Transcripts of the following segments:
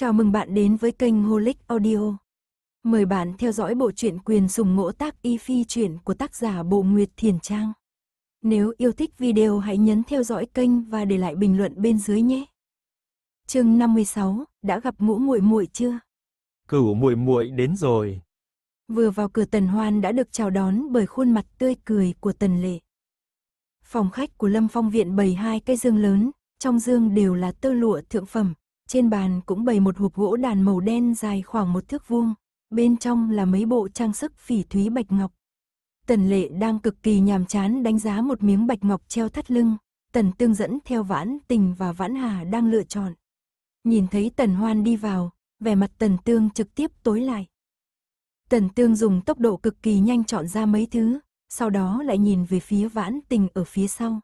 Chào mừng bạn đến với kênh Holic Audio. Mời bạn theo dõi bộ truyện quyền sùng ngỗ tác y phi truyện của tác giả Bộ Nguyệt Thiền Trang. Nếu yêu thích video hãy nhấn theo dõi kênh và để lại bình luận bên dưới nhé. Chương 56, đã gặp Ngũ Muội Muội chưa? Cửu Muội Muội đến rồi. Vừa vào cửa Tần Hoan đã được chào đón bởi khuôn mặt tươi cười của Tần Lệ. Phòng khách của Lâm Phong viện bày hai cái dương lớn, trong dương đều là tơ lụa thượng phẩm, trên bàn cũng bày một hộp gỗ đàn màu đen dài khoảng một thước vuông, bên trong là mấy bộ trang sức phỉ thúy bạch ngọc. Tần lệ đang cực kỳ nhàm chán đánh giá một miếng bạch ngọc treo thắt lưng, tần tương dẫn theo vãn tình và vãn hà đang lựa chọn. Nhìn thấy tần hoan đi vào, vẻ mặt tần tương trực tiếp tối lại. Tần tương dùng tốc độ cực kỳ nhanh chọn ra mấy thứ, sau đó lại nhìn về phía vãn tình ở phía sau.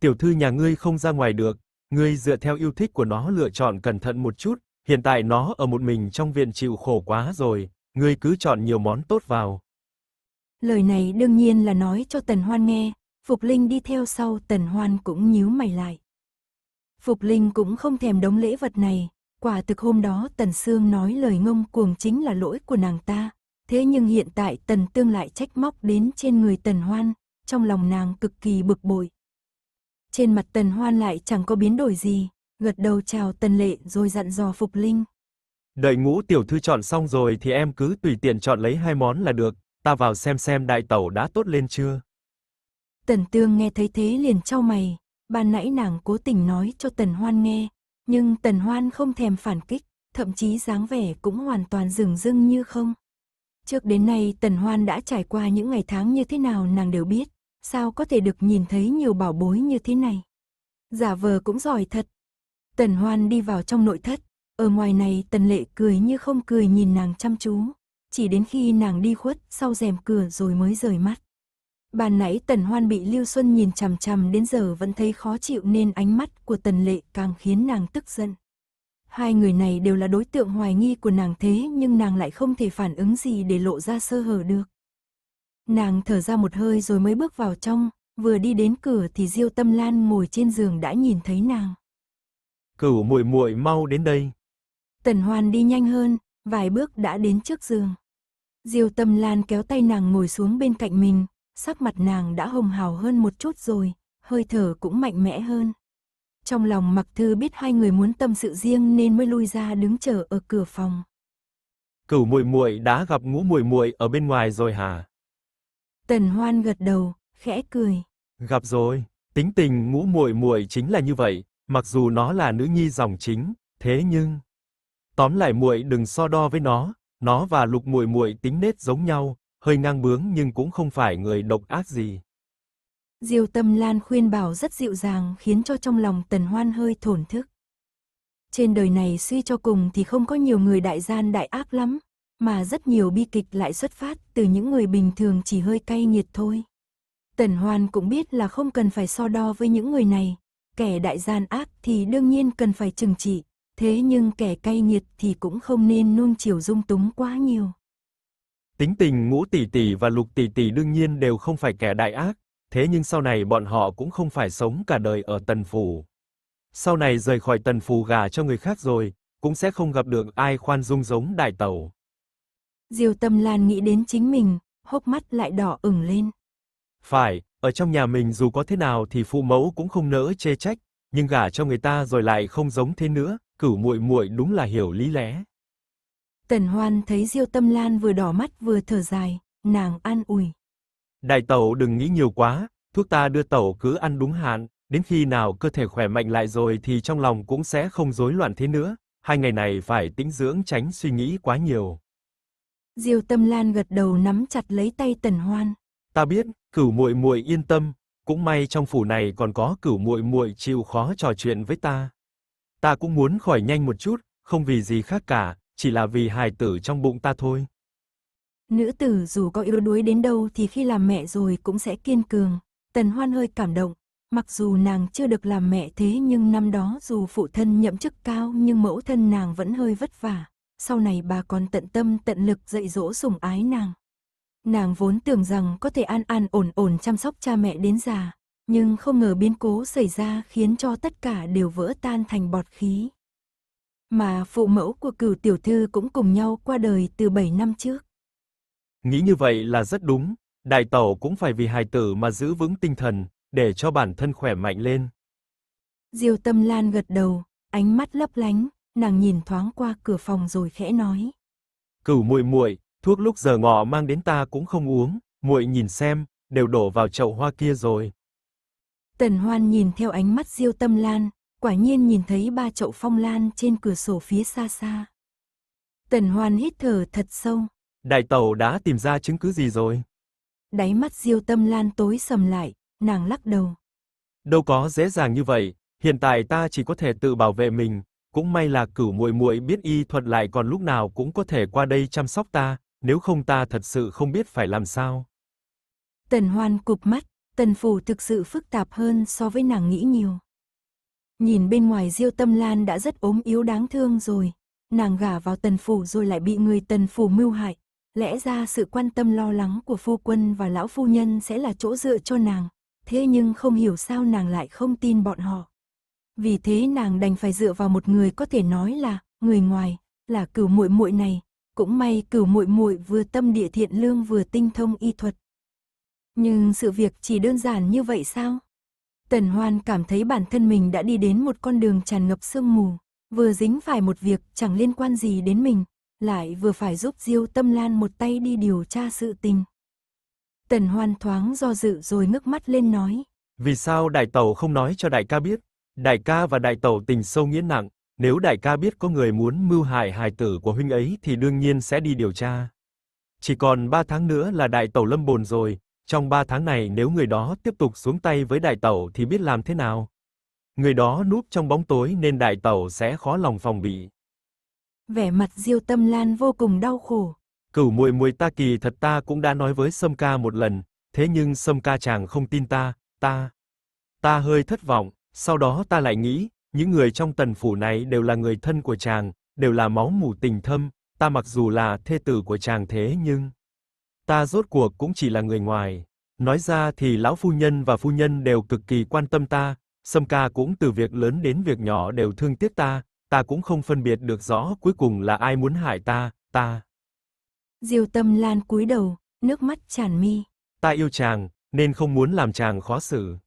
Tiểu thư nhà ngươi không ra ngoài được, Ngươi dựa theo yêu thích của nó lựa chọn cẩn thận một chút, hiện tại nó ở một mình trong viện chịu khổ quá rồi, ngươi cứ chọn nhiều món tốt vào. Lời này đương nhiên là nói cho Tần Hoan nghe, Phục Linh đi theo sau Tần Hoan cũng nhíu mày lại. Phục Linh cũng không thèm đống lễ vật này, quả thực hôm đó Tần Sương nói lời ngông cuồng chính là lỗi của nàng ta, thế nhưng hiện tại Tần Tương lại trách móc đến trên người Tần Hoan, trong lòng nàng cực kỳ bực bội. Trên mặt tần hoan lại chẳng có biến đổi gì, gật đầu chào tần lệ rồi dặn dò Phục Linh. Đợi ngũ tiểu thư chọn xong rồi thì em cứ tùy tiện chọn lấy hai món là được, ta vào xem xem đại tẩu đã tốt lên chưa. Tần tương nghe thấy thế liền trao mày, ban nãy nàng cố tình nói cho tần hoan nghe, nhưng tần hoan không thèm phản kích, thậm chí dáng vẻ cũng hoàn toàn rừng rưng như không. Trước đến nay Tần Hoan đã trải qua những ngày tháng như thế nào nàng đều biết, sao có thể được nhìn thấy nhiều bảo bối như thế này. Giả vờ cũng giỏi thật. Tần Hoan đi vào trong nội thất, ở ngoài này Tần Lệ cười như không cười nhìn nàng chăm chú, chỉ đến khi nàng đi khuất sau rèm cửa rồi mới rời mắt. Bàn nãy Tần Hoan bị Lưu Xuân nhìn chằm chằm đến giờ vẫn thấy khó chịu nên ánh mắt của Tần Lệ càng khiến nàng tức giận. Hai người này đều là đối tượng hoài nghi của nàng thế nhưng nàng lại không thể phản ứng gì để lộ ra sơ hở được. Nàng thở ra một hơi rồi mới bước vào trong, vừa đi đến cửa thì Diêu Tâm Lan ngồi trên giường đã nhìn thấy nàng. Cửu muội muội mau đến đây. Tần Hoan đi nhanh hơn, vài bước đã đến trước giường. Diêu Tâm Lan kéo tay nàng ngồi xuống bên cạnh mình, sắc mặt nàng đã hồng hào hơn một chút rồi, hơi thở cũng mạnh mẽ hơn. Trong lòng Mặc Thư biết hai người muốn tâm sự riêng nên mới lui ra đứng chờ ở cửa phòng. Cửu muội muội đã gặp Ngũ muội muội ở bên ngoài rồi hả? Tần Hoan gật đầu, khẽ cười. Gặp rồi, tính tình ngũ muội muội chính là như vậy, mặc dù nó là nữ nhi dòng chính, thế nhưng tóm lại muội đừng so đo với nó, nó và Lục muội muội tính nết giống nhau, hơi ngang bướng nhưng cũng không phải người độc ác gì. Diêu Tâm Lan khuyên bảo rất dịu dàng khiến cho trong lòng Tần Hoan hơi thổn thức. Trên đời này suy cho cùng thì không có nhiều người đại gian đại ác lắm, mà rất nhiều bi kịch lại xuất phát từ những người bình thường chỉ hơi cay nhiệt thôi. Tần Hoan cũng biết là không cần phải so đo với những người này, kẻ đại gian ác thì đương nhiên cần phải trừng trị, thế nhưng kẻ cay nhiệt thì cũng không nên nuông chiều dung túng quá nhiều. Tính tình ngũ tỷ tỷ và lục tỷ tỷ đương nhiên đều không phải kẻ đại ác, thế nhưng sau này bọn họ cũng không phải sống cả đời ở tần phủ. Sau này rời khỏi tần phủ gà cho người khác rồi, cũng sẽ không gặp được ai khoan dung giống đại tẩu. Diêu Tâm Lan nghĩ đến chính mình, hốc mắt lại đỏ ửng lên. Phải, ở trong nhà mình dù có thế nào thì phụ mẫu cũng không nỡ chê trách, nhưng gả cho người ta rồi lại không giống thế nữa, cửu muội muội đúng là hiểu lý lẽ. Tần Hoan thấy Diêu Tâm Lan vừa đỏ mắt vừa thở dài, nàng an ủi. Đại tẩu đừng nghĩ nhiều quá, thuốc ta đưa tẩu cứ ăn đúng hạn, đến khi nào cơ thể khỏe mạnh lại rồi thì trong lòng cũng sẽ không rối loạn thế nữa, hai ngày này phải tĩnh dưỡng tránh suy nghĩ quá nhiều. Diêu Tâm Lan gật đầu nắm chặt lấy tay Tần Hoan. Ta biết, cửu muội muội yên tâm, cũng may trong phủ này còn có cửu muội muội chịu khó trò chuyện với ta. Ta cũng muốn khỏi nhanh một chút, không vì gì khác cả, chỉ là vì hài tử trong bụng ta thôi. Nữ tử dù có yếu đuối đến đâu thì khi làm mẹ rồi cũng sẽ kiên cường. Tần Hoan hơi cảm động, mặc dù nàng chưa được làm mẹ thế nhưng năm đó dù phụ thân nhậm chức cao nhưng mẫu thân nàng vẫn hơi vất vả sau này bà còn tận tâm tận lực dạy dỗ sủng ái nàng. Nàng vốn tưởng rằng có thể an an ổn ổn chăm sóc cha mẹ đến già, nhưng không ngờ biến cố xảy ra khiến cho tất cả đều vỡ tan thành bọt khí. Mà phụ mẫu của cửu tiểu thư cũng cùng nhau qua đời từ 7 năm trước. Nghĩ như vậy là rất đúng, đại tẩu cũng phải vì hài tử mà giữ vững tinh thần, để cho bản thân khỏe mạnh lên. Diêu Tâm Lan gật đầu, ánh mắt lấp lánh nàng nhìn thoáng qua cửa phòng rồi khẽ nói. Cửu muội muội, thuốc lúc giờ ngọ mang đến ta cũng không uống, muội nhìn xem, đều đổ vào chậu hoa kia rồi. Tần Hoan nhìn theo ánh mắt Diêu Tâm Lan, quả nhiên nhìn thấy ba chậu phong lan trên cửa sổ phía xa xa. Tần Hoan hít thở thật sâu. Đại tẩu đã tìm ra chứng cứ gì rồi? Đáy mắt Diêu Tâm Lan tối sầm lại, nàng lắc đầu. Đâu có dễ dàng như vậy, hiện tại ta chỉ có thể tự bảo vệ mình, cũng may là cửu muội muội biết y thuật lại còn lúc nào cũng có thể qua đây chăm sóc ta, nếu không ta thật sự không biết phải làm sao. Tần Hoan cụp mắt, Tần Phủ thực sự phức tạp hơn so với nàng nghĩ nhiều. Nhìn bên ngoài Diêu Tâm Lan đã rất ốm yếu đáng thương rồi, nàng gả vào Tần Phủ rồi lại bị người Tần Phủ mưu hại. Lẽ ra sự quan tâm lo lắng của phu quân và lão phu nhân sẽ là chỗ dựa cho nàng, thế nhưng không hiểu sao nàng lại không tin bọn họ. Vì thế nàng đành phải dựa vào một người có thể nói là người ngoài, là cửu muội muội này, cũng may cửu muội muội vừa tâm địa thiện lương vừa tinh thông y thuật. Nhưng sự việc chỉ đơn giản như vậy sao? Tần Hoan cảm thấy bản thân mình đã đi đến một con đường tràn ngập sương mù, vừa dính phải một việc chẳng liên quan gì đến mình, lại vừa phải giúp Diêu Tâm Lan một tay đi điều tra sự tình. Tần Hoan thoáng do dự rồi ngước mắt lên nói. Vì sao đại tàu không nói cho đại ca biết? Đại ca và đại tẩu tình sâu nghĩa nặng, nếu đại ca biết có người muốn mưu hại hài tử của huynh ấy thì đương nhiên sẽ đi điều tra. Chỉ còn 3 tháng nữa là đại tẩu lâm bồn rồi, trong 3 tháng này nếu người đó tiếp tục xuống tay với đại tẩu thì biết làm thế nào? Người đó núp trong bóng tối nên đại tẩu sẽ khó lòng phòng bị. Vẻ mặt Diêu Tâm Lan vô cùng đau khổ. Cửu muội muội ta kỳ thật ta cũng đã nói với Sâm ca một lần, thế nhưng Sâm ca chàng không tin ta, ta ta hơi thất vọng. Sau đó ta lại nghĩ, những người trong tần phủ này đều là người thân của chàng, đều là máu mủ tình thâm, ta mặc dù là thê tử của chàng thế nhưng ta rốt cuộc cũng chỉ là người ngoài. Nói ra thì lão phu nhân và phu nhân đều cực kỳ quan tâm ta, Sâm ca cũng từ việc lớn đến việc nhỏ đều thương tiếc ta, ta cũng không phân biệt được rõ cuối cùng là ai muốn hại ta, ta. Diêu Tâm Lan cúi đầu, nước mắt tràn mi. Ta yêu chàng, nên không muốn làm chàng khó xử.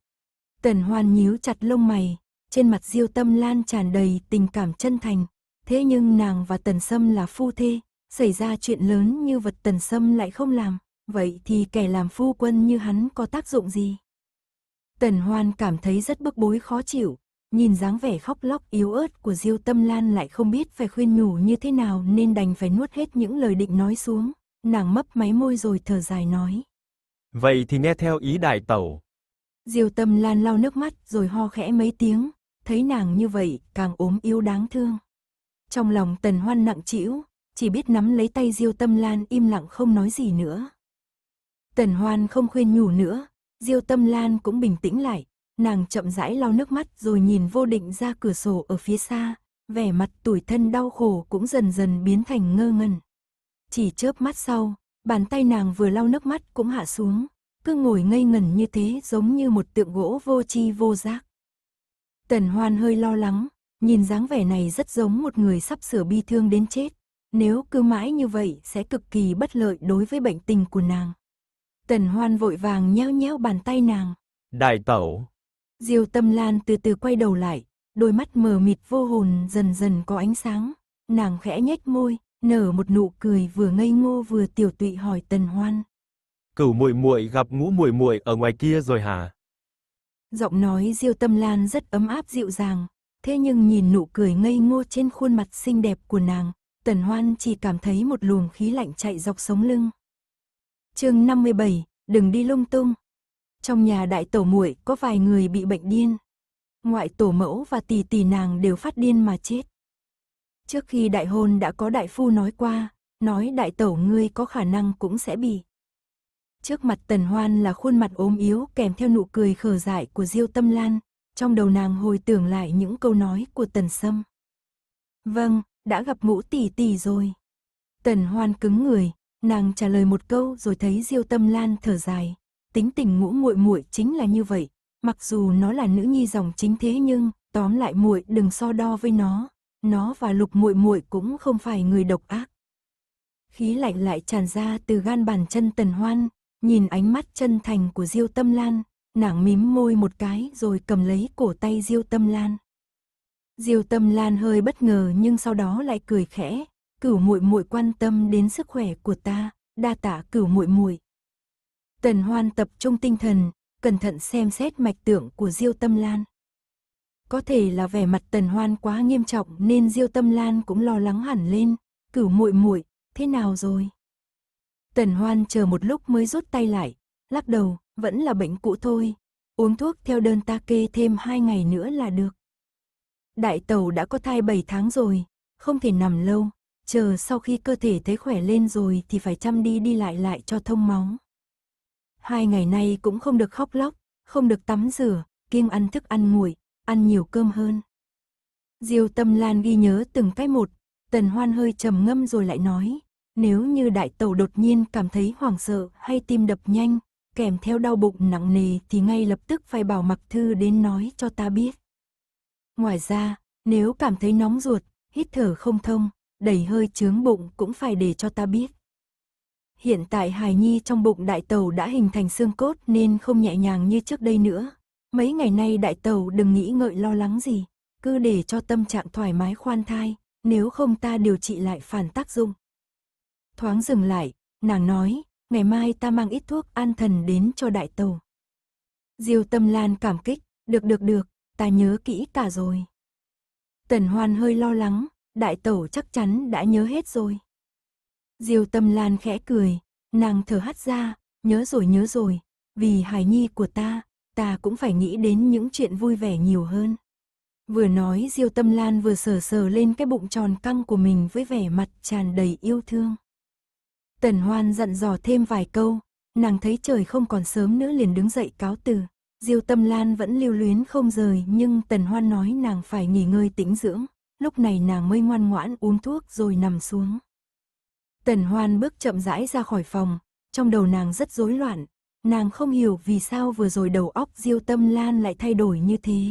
Tần Hoan nhíu chặt lông mày, trên mặt Diêu Tâm Lan tràn đầy tình cảm chân thành. Thế nhưng nàng và Tần Sâm là phu thê, xảy ra chuyện lớn như vật Tần Sâm lại không làm, vậy thì kẻ làm phu quân như hắn có tác dụng gì? Tần Hoan cảm thấy rất bức bối khó chịu, nhìn dáng vẻ khóc lóc yếu ớt của Diêu Tâm Lan lại không biết phải khuyên nhủ như thế nào nên đành phải nuốt hết những lời định nói xuống, nàng mấp máy môi rồi thở dài nói. Vậy thì nghe theo ý đại tẩu, Diêu Tâm Lan lau nước mắt rồi ho khẽ mấy tiếng, thấy nàng như vậy càng ốm yếu đáng thương. Trong lòng Tần Hoan nặng trĩu, chỉ biết nắm lấy tay Diêu Tâm Lan im lặng không nói gì nữa. Tần Hoan không khuyên nhủ nữa, Diêu Tâm Lan cũng bình tĩnh lại, nàng chậm rãi lau nước mắt rồi nhìn vô định ra cửa sổ ở phía xa, vẻ mặt tủi thân đau khổ cũng dần dần biến thành ngơ ngẩn. Chỉ chớp mắt sau, bàn tay nàng vừa lau nước mắt cũng hạ xuống, cứ ngồi ngây ngẩn như thế giống như một tượng gỗ vô chi vô giác. Tần Hoan hơi lo lắng, nhìn dáng vẻ này rất giống một người sắp sửa bi thương đến chết. Nếu cứ mãi như vậy sẽ cực kỳ bất lợi đối với bệnh tình của nàng. Tần Hoan vội vàng nheo nheo bàn tay nàng. Đại tẩu. Diêu tâm lan từ từ quay đầu lại, đôi mắt mờ mịt vô hồn dần dần có ánh sáng. Nàng khẽ nhếch môi, nở một nụ cười vừa ngây ngô vừa tiểu tụy hỏi Tần Hoan. Cửu muội muội gặp Ngũ muội muội ở ngoài kia rồi hả? Giọng nói Diêu Tâm Lan rất ấm áp dịu dàng, thế nhưng nhìn nụ cười ngây ngô trên khuôn mặt xinh đẹp của nàng, Tần Hoan chỉ cảm thấy một luồng khí lạnh chạy dọc sống lưng. Chương 57, đừng đi lung tung. Trong nhà đại tổ muội có vài người bị bệnh điên. Ngoại tổ mẫu và tỷ tỷ nàng đều phát điên mà chết. Trước khi đại hôn đã có đại phu nói qua, nói đại tổ ngươi có khả năng cũng sẽ bị. Trước mặt Tần Hoan là khuôn mặt ốm yếu kèm theo nụ cười khờ dại của Diêu Tâm Lan, trong đầu nàng hồi tưởng lại những câu nói của Tần Sâm. Vâng, đã gặp ngũ tỷ tỷ rồi. Tần Hoan cứng người, nàng trả lời một câu rồi thấy Diêu Tâm Lan thở dài, tính tình ngũ muội muội chính là như vậy, mặc dù nó là nữ nhi dòng chính thế nhưng tóm lại muội đừng so đo với nó, nó và Lục muội muội cũng không phải người độc ác. Khí lạnh lại tràn ra từ gan bàn chân Tần Hoan, Nhìn ánh mắt chân thành của Diêu Tâm Lan, nàng mím môi một cái rồi cầm lấy cổ tay Diêu Tâm Lan. Diêu Tâm Lan hơi bất ngờ nhưng sau đó lại cười khẽ, "Cửu muội muội quan tâm đến sức khỏe của ta, đa tạ Cửu muội muội." Tần Hoan tập trung tinh thần, cẩn thận xem xét mạch tượng của Diêu Tâm Lan. Có thể là vẻ mặt Tần Hoan quá nghiêm trọng nên Diêu Tâm Lan cũng lo lắng hẳn lên, "Cửu muội muội, thế nào rồi?" Tần Hoan chờ một lúc mới rút tay lại, lắc đầu, vẫn là bệnh cũ thôi, uống thuốc theo đơn ta kê thêm hai ngày nữa là được. Đại tàu đã có thai 7 tháng rồi, không thể nằm lâu, chờ sau khi cơ thể thấy khỏe lên rồi thì phải chăm đi đi lại lại cho thông máu. Hai ngày nay cũng không được khóc lóc, không được tắm rửa, kiêng ăn thức ăn nguội, ăn nhiều cơm hơn. Diêu Tâm Lan ghi nhớ từng cái một, Tần Hoan hơi trầm ngâm rồi lại nói, nếu như đại tàu đột nhiên cảm thấy hoảng sợ hay tim đập nhanh, kèm theo đau bụng nặng nề thì ngay lập tức phải bảo mặc thư đến nói cho ta biết. Ngoài ra, nếu cảm thấy nóng ruột, hít thở không thông, đầy hơi chướng bụng cũng phải để cho ta biết. Hiện tại hài nhi trong bụng đại tàu đã hình thành xương cốt nên không nhẹ nhàng như trước đây nữa. Mấy ngày nay đại tàu đừng nghĩ ngợi lo lắng gì, cứ để cho tâm trạng thoải mái khoan thai, nếu không ta điều trị lại phản tác dụng, thoáng dừng lại, nàng nói, ngày mai ta mang ít thuốc an thần đến cho đại tàu. Diêu tâm lan cảm kích, được được được, ta nhớ kỹ cả rồi. Tần hoan hơi lo lắng, đại tẩu chắc chắn đã nhớ hết rồi. Diêu tâm lan khẽ cười, nàng thở hắt ra, nhớ rồi nhớ rồi, vì hài nhi của ta, ta cũng phải nghĩ đến những chuyện vui vẻ nhiều hơn. Vừa nói Diêu Tâm Lan vừa sờ sờ lên cái bụng tròn căng của mình với vẻ mặt tràn đầy yêu thương. Tần Hoan dặn dò thêm vài câu, nàng thấy trời không còn sớm nữa liền đứng dậy cáo từ. Diêu Tâm Lan vẫn lưu luyến không rời nhưng Tần Hoan nói nàng phải nghỉ ngơi tĩnh dưỡng, lúc này nàng mới ngoan ngoãn uống thuốc rồi nằm xuống. Tần Hoan bước chậm rãi ra khỏi phòng, trong đầu nàng rất rối loạn, nàng không hiểu vì sao vừa rồi đầu óc Diêu Tâm Lan lại thay đổi như thế.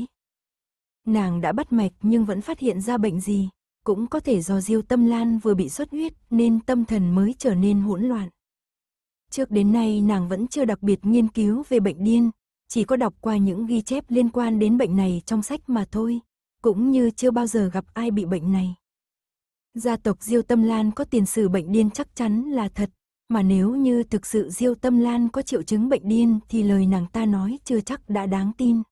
Nàng đã bắt mạch nhưng vẫn phát hiện ra bệnh gì, cũng có thể do Diêu Tâm Lan vừa bị xuất huyết nên tâm thần mới trở nên hỗn loạn. Trước đến nay nàng vẫn chưa đặc biệt nghiên cứu về bệnh điên, chỉ có đọc qua những ghi chép liên quan đến bệnh này trong sách mà thôi, cũng như chưa bao giờ gặp ai bị bệnh này. Gia tộc Diêu Tâm Lan có tiền sử bệnh điên chắc chắn là thật, mà nếu như thực sự Diêu Tâm Lan có triệu chứng bệnh điên thì lời nàng ta nói chưa chắc đã đáng tin.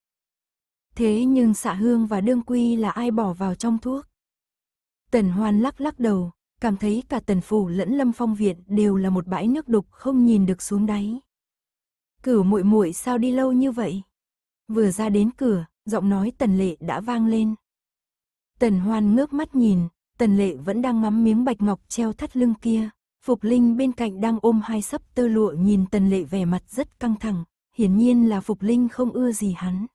Thế nhưng xạ hương và đương quy là ai bỏ vào trong thuốc? Tần Hoan lắc lắc đầu, cảm thấy cả Tần Phủ lẫn Lâm Phong Viện đều là một bãi nước đục không nhìn được xuống đáy. Cửu muội muội sao đi lâu như vậy? Vừa ra đến cửa, giọng nói Tần Lệ đã vang lên. Tần Hoan ngước mắt nhìn, Tần Lệ vẫn đang ngắm miếng bạch ngọc treo thắt lưng kia. Phục Linh bên cạnh đang ôm hai sấp tơ lụa nhìn Tần Lệ vẻ mặt rất căng thẳng, hiển nhiên là Phục Linh không ưa gì hắn.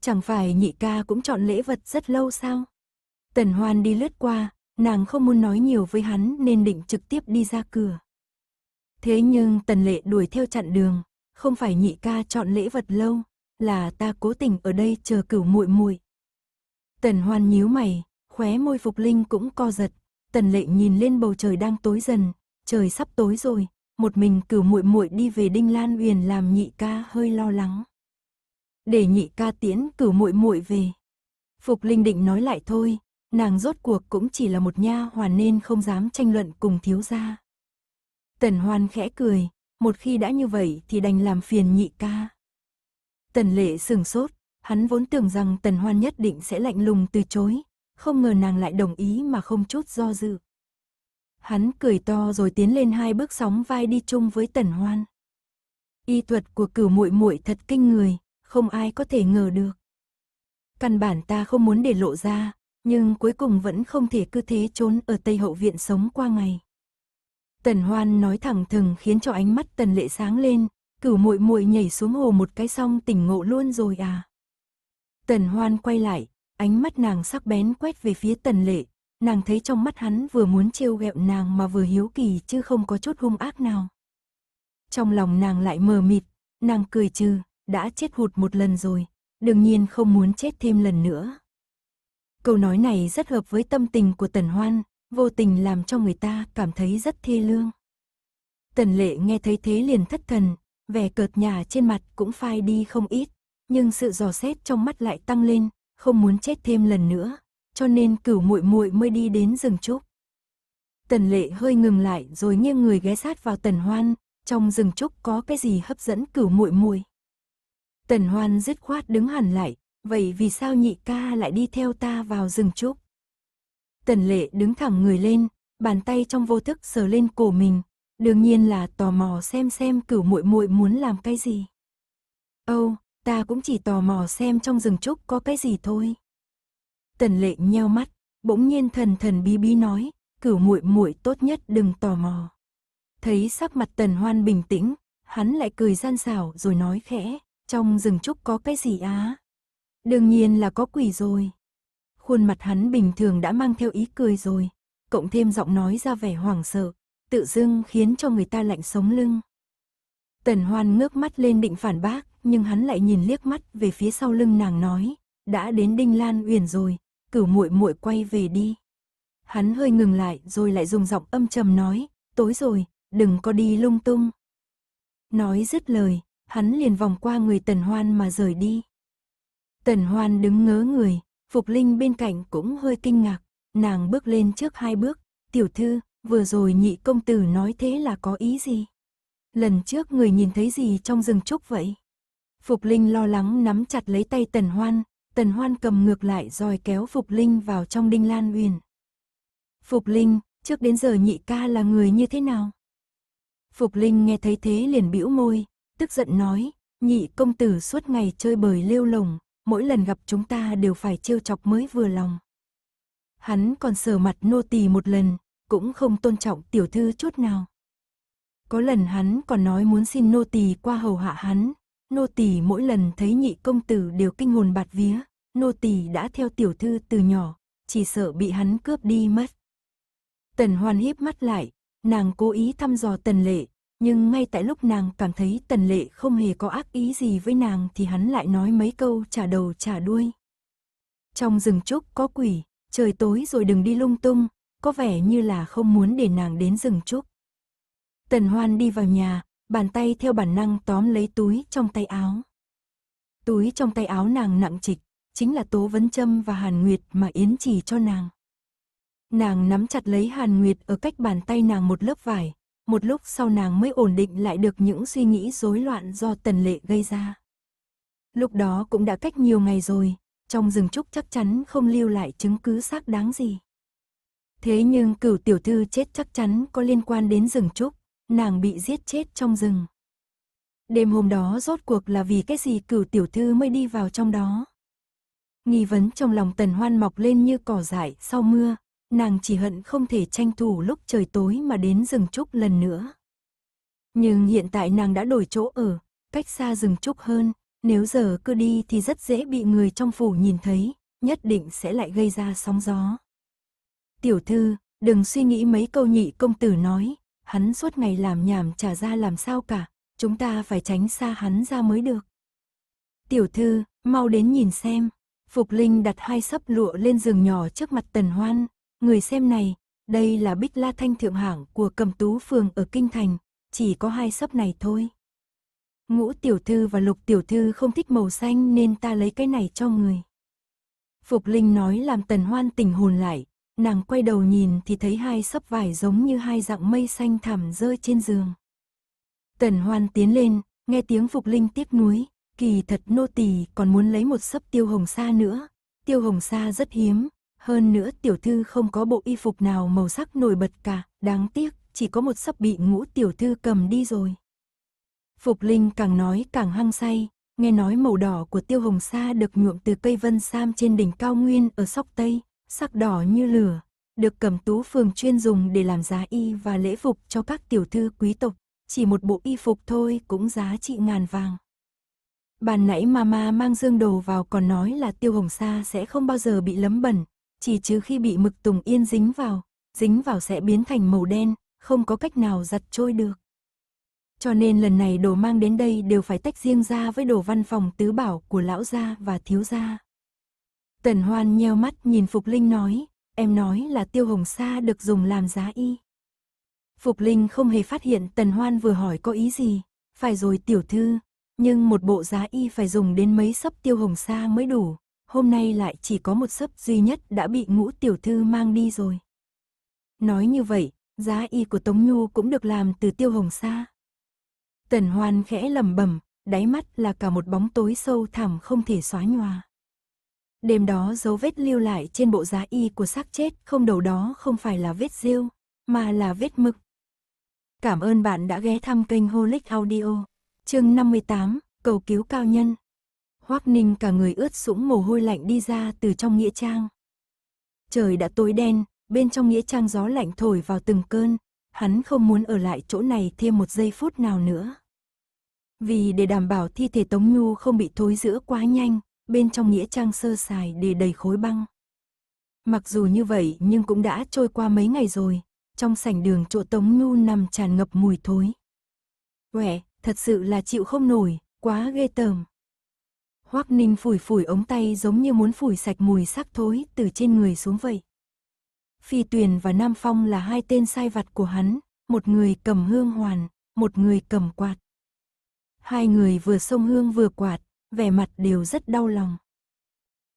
Chẳng phải nhị ca cũng chọn lễ vật rất lâu sao? Tần Hoan đi lướt qua, nàng không muốn nói nhiều với hắn nên định trực tiếp đi ra cửa. Thế nhưng Tần Lệ đuổi theo chặn đường, không phải nhị ca chọn lễ vật lâu, là ta cố tình ở đây chờ cửu muội muội. Tần Hoan nhíu mày, khóe môi Phục Linh cũng co giật, Tần Lệ nhìn lên bầu trời đang tối dần, trời sắp tối rồi, một mình cửu muội muội đi về Đinh Lan Uyển làm nhị ca hơi lo lắng. Để nhị ca tiễn cửu muội muội về. Phục Linh định nói lại thôi, nàng rốt cuộc cũng chỉ là một nha hoàn nên không dám tranh luận cùng thiếu gia. Tần Hoan khẽ cười, một khi đã như vậy thì đành làm phiền nhị ca. Tần Lệ sừng sốt, hắn vốn tưởng rằng Tần Hoan nhất định sẽ lạnh lùng từ chối, không ngờ nàng lại đồng ý mà không chút do dự. Hắn cười to rồi tiến lên hai bước sóng vai đi chung với Tần Hoan. Y thuật của cửu muội muội thật kinh người, không ai có thể ngờ được. Căn bản ta không muốn để lộ ra, nhưng cuối cùng vẫn không thể cứ thế trốn ở Tây Hậu Viện sống qua ngày. Tần Hoan nói thẳng thừng khiến cho ánh mắt Tần Lệ sáng lên, cửu muội muội nhảy xuống hồ một cái xong tỉnh ngộ luôn rồi à. Tần Hoan quay lại, ánh mắt nàng sắc bén quét về phía Tần Lệ, nàng thấy trong mắt hắn vừa muốn trêu ghẹo nàng mà vừa hiếu kỳ chứ không có chút hung ác nào. Trong lòng nàng lại mờ mịt, nàng cười trừ, đã chết hụt một lần rồi, đương nhiên không muốn chết thêm lần nữa. Câu nói này rất hợp với tâm tình của Tần Hoan, vô tình làm cho người ta cảm thấy rất thê lương. Tần Lệ nghe thấy thế liền thất thần, vẻ cợt nhà trên mặt cũng phai đi không ít, nhưng sự dò xét trong mắt lại tăng lên, không muốn chết thêm lần nữa, cho nên cửu muội muội mới đi đến rừng trúc. Tần Lệ hơi ngừng lại rồi nghiêng người ghé sát vào Tần Hoan, trong rừng trúc có cái gì hấp dẫn cửu muội muội? Tần Hoan dứt khoát đứng hẳn lại, Vậy vì sao nhị ca lại đi theo ta vào rừng trúc? Tần lệ đứng thẳng người lên, bàn tay trong vô thức sờ lên cổ mình, đương nhiên là tò mò xem xem cửu muội muội muốn làm cái gì. Âu, oh, ta cũng chỉ tò mò xem trong rừng trúc có cái gì thôi. Tần lệ nheo mắt, bỗng nhiên thần thần bí bí nói, cửu muội muội tốt nhất đừng tò mò. Thấy sắc mặt tần hoan bình tĩnh, hắn lại cười gian xảo rồi nói khẽ, trong rừng trúc có cái gì á? Đương nhiên là có quỷ rồi. Khuôn mặt hắn bình thường đã mang theo ý cười rồi, cộng thêm giọng nói ra vẻ hoảng sợ, tự dưng khiến cho người ta lạnh sống lưng. Tần Hoan ngước mắt lên định phản bác, nhưng hắn lại nhìn liếc mắt về phía sau lưng nàng nói, đã đến Đinh Lan Uyển rồi, cửu muội muội quay về đi. Hắn hơi ngừng lại rồi lại dùng giọng âm trầm nói, tối rồi, đừng có đi lung tung. Nói dứt lời, hắn liền vòng qua người Tần Hoan mà rời đi. Tần Hoan đứng ngớ người, Phục Linh bên cạnh cũng hơi kinh ngạc, nàng bước lên trước hai bước, tiểu thư, vừa rồi nhị công tử nói thế là có ý gì? Lần trước người nhìn thấy gì trong rừng trúc vậy? Phục Linh lo lắng nắm chặt lấy tay Tần Hoan, Tần Hoan cầm ngược lại rồi kéo Phục Linh vào trong đinh lan huyền. Phục Linh, trước đến giờ nhị ca là người như thế nào? Phục Linh nghe thấy thế liền bĩu môi, tức giận nói, nhị công tử suốt ngày chơi bời lêu lồng, mỗi lần gặp chúng ta đều phải trêu chọc mới vừa lòng. Hắn còn sờ mặt nô tỳ một lần, cũng không tôn trọng tiểu thư chút nào. Có lần hắn còn nói muốn xin nô tỳ qua hầu hạ hắn, nô tỳ mỗi lần thấy nhị công tử đều kinh hồn bạt vía, nô tỳ đã theo tiểu thư từ nhỏ, chỉ sợ bị hắn cướp đi mất. Tần Hoan híp mắt lại, nàng cố ý thăm dò Tần Lệ, nhưng ngay tại lúc nàng cảm thấy tần lệ không hề có ác ý gì với nàng thì hắn lại nói mấy câu trả đầu trả đuôi. Trong rừng trúc có quỷ, trời tối rồi đừng đi lung tung, có vẻ như là không muốn để nàng đến rừng trúc. Tần hoan đi vào nhà, bàn tay theo bản năng tóm lấy túi trong tay áo. Túi trong tay áo nàng nặng trịch, chính là Tố Vấn Trâm và Hàn Nguyệt mà Yến chỉ cho nàng. Nàng nắm chặt lấy Hàn Nguyệt ở cách bàn tay nàng một lớp vải, một lúc sau nàng mới ổn định lại được những suy nghĩ rối loạn do tần lệ gây ra. Lúc đó cũng đã cách nhiều ngày rồi, trong rừng trúc chắc chắn không lưu lại chứng cứ xác đáng gì. Thế nhưng cửu tiểu thư chết chắc chắn có liên quan đến rừng trúc, nàng bị giết chết trong rừng. Đêm hôm đó rốt cuộc là vì cái gì cửu tiểu thư mới đi vào trong đó. Nghi vấn trong lòng tần hoan mọc lên như cỏ dại sau mưa, nàng chỉ hận không thể tranh thủ lúc trời tối mà đến rừng trúc lần nữa. Nhưng hiện tại nàng đã đổi chỗ ở, cách xa rừng trúc hơn, nếu giờ cứ đi thì rất dễ bị người trong phủ nhìn thấy, nhất định sẽ lại gây ra sóng gió. Tiểu thư, đừng suy nghĩ mấy câu nhị công tử nói, hắn suốt ngày làm nhảm trả ra làm sao cả, chúng ta phải tránh xa hắn ra mới được. Tiểu thư, mau đến nhìn xem, Phục Linh đặt hai sấp lụa lên giường nhỏ trước mặt Tần Hoan, Người xem này, đây là bích la thanh thượng hạng của cầm tú phường ở Kinh Thành, chỉ có hai sấp này thôi. Ngũ tiểu thư và lục tiểu thư không thích màu xanh nên ta lấy cái này cho người. Phục Linh nói làm tần hoan tỉnh hồn lại, nàng quay đầu nhìn thì thấy hai sấp vải giống như hai dạng mây xanh thảm rơi trên giường. Tần hoan tiến lên, nghe tiếng Phục Linh tiếc nuối, kỳ thật nô tỳ còn muốn lấy một sấp tiêu hồng sa nữa, tiêu hồng sa rất hiếm, hơn nữa tiểu thư không có bộ y phục nào màu sắc nổi bật cả, đáng tiếc, chỉ có một sắp bị ngũ tiểu thư cầm đi rồi. Phục Linh càng nói càng hăng say, nghe nói màu đỏ của tiêu hồng sa được nhuộm từ cây vân sam trên đỉnh cao nguyên ở sóc Tây, sắc đỏ như lửa, được cầm tú phường chuyên dùng để làm giá y và lễ phục cho các tiểu thư quý tộc, chỉ một bộ y phục thôi cũng giá trị ngàn vàng. Bàn nãy mama mang dương đồ vào còn nói là tiêu hồng sa sẽ không bao giờ bị lấm bẩn, chỉ trừ khi bị mực tùng yên dính vào, dính vào sẽ biến thành màu đen, không có cách nào giặt trôi được. Cho nên lần này đồ mang đến đây đều phải tách riêng ra với đồ văn phòng tứ bảo của lão gia và thiếu gia. Tần Hoan nheo mắt nhìn Phục Linh nói, em nói là tiêu hồng sa được dùng làm giá y. Phục Linh không hề phát hiện Tần Hoan vừa hỏi có ý gì, phải rồi tiểu thư, nhưng một bộ giá y phải dùng đến mấy sấp tiêu hồng sa mới đủ, hôm nay lại chỉ có một sấp duy nhất đã bị ngũ tiểu thư mang đi rồi. Nói như vậy, giá y của Tống Nhu cũng được làm từ tiêu hồng sa. Tần Hoan khẽ lầm bẩm, đáy mắt là cả một bóng tối sâu thẳm không thể xóa nhòa. Đêm đó dấu vết lưu lại trên bộ giá y của xác chết không đầu đó không phải là vết rêu, mà là vết mực. Cảm ơn bạn đã ghé thăm kênh Holic Audio, chương 58, cầu cứu cao nhân. Hoác Ninh cả người ướt sũng mồ hôi lạnh đi ra từ trong nghĩa trang. Trời đã tối đen, bên trong nghĩa trang gió lạnh thổi vào từng cơn, hắn không muốn ở lại chỗ này thêm một giây phút nào nữa. Vì để đảm bảo thi thể Tống Nhu không bị thối giữa quá nhanh, bên trong nghĩa trang sơ sài để đầy khối băng. Mặc dù như vậy nhưng cũng đã trôi qua mấy ngày rồi, trong sảnh đường chỗ Tống Nhu nằm tràn ngập mùi thối. Quẻ, thật sự là chịu không nổi, quá ghê tởm. Hoắc Ninh phủi phủi ống tay giống như muốn phủi sạch mùi xác thối từ trên người xuống vậy. Phi Tuyền và Nam Phong là hai tên sai vặt của hắn, một người cầm hương hoàn, một người cầm quạt. Hai người vừa xông hương vừa quạt, vẻ mặt đều rất đau lòng.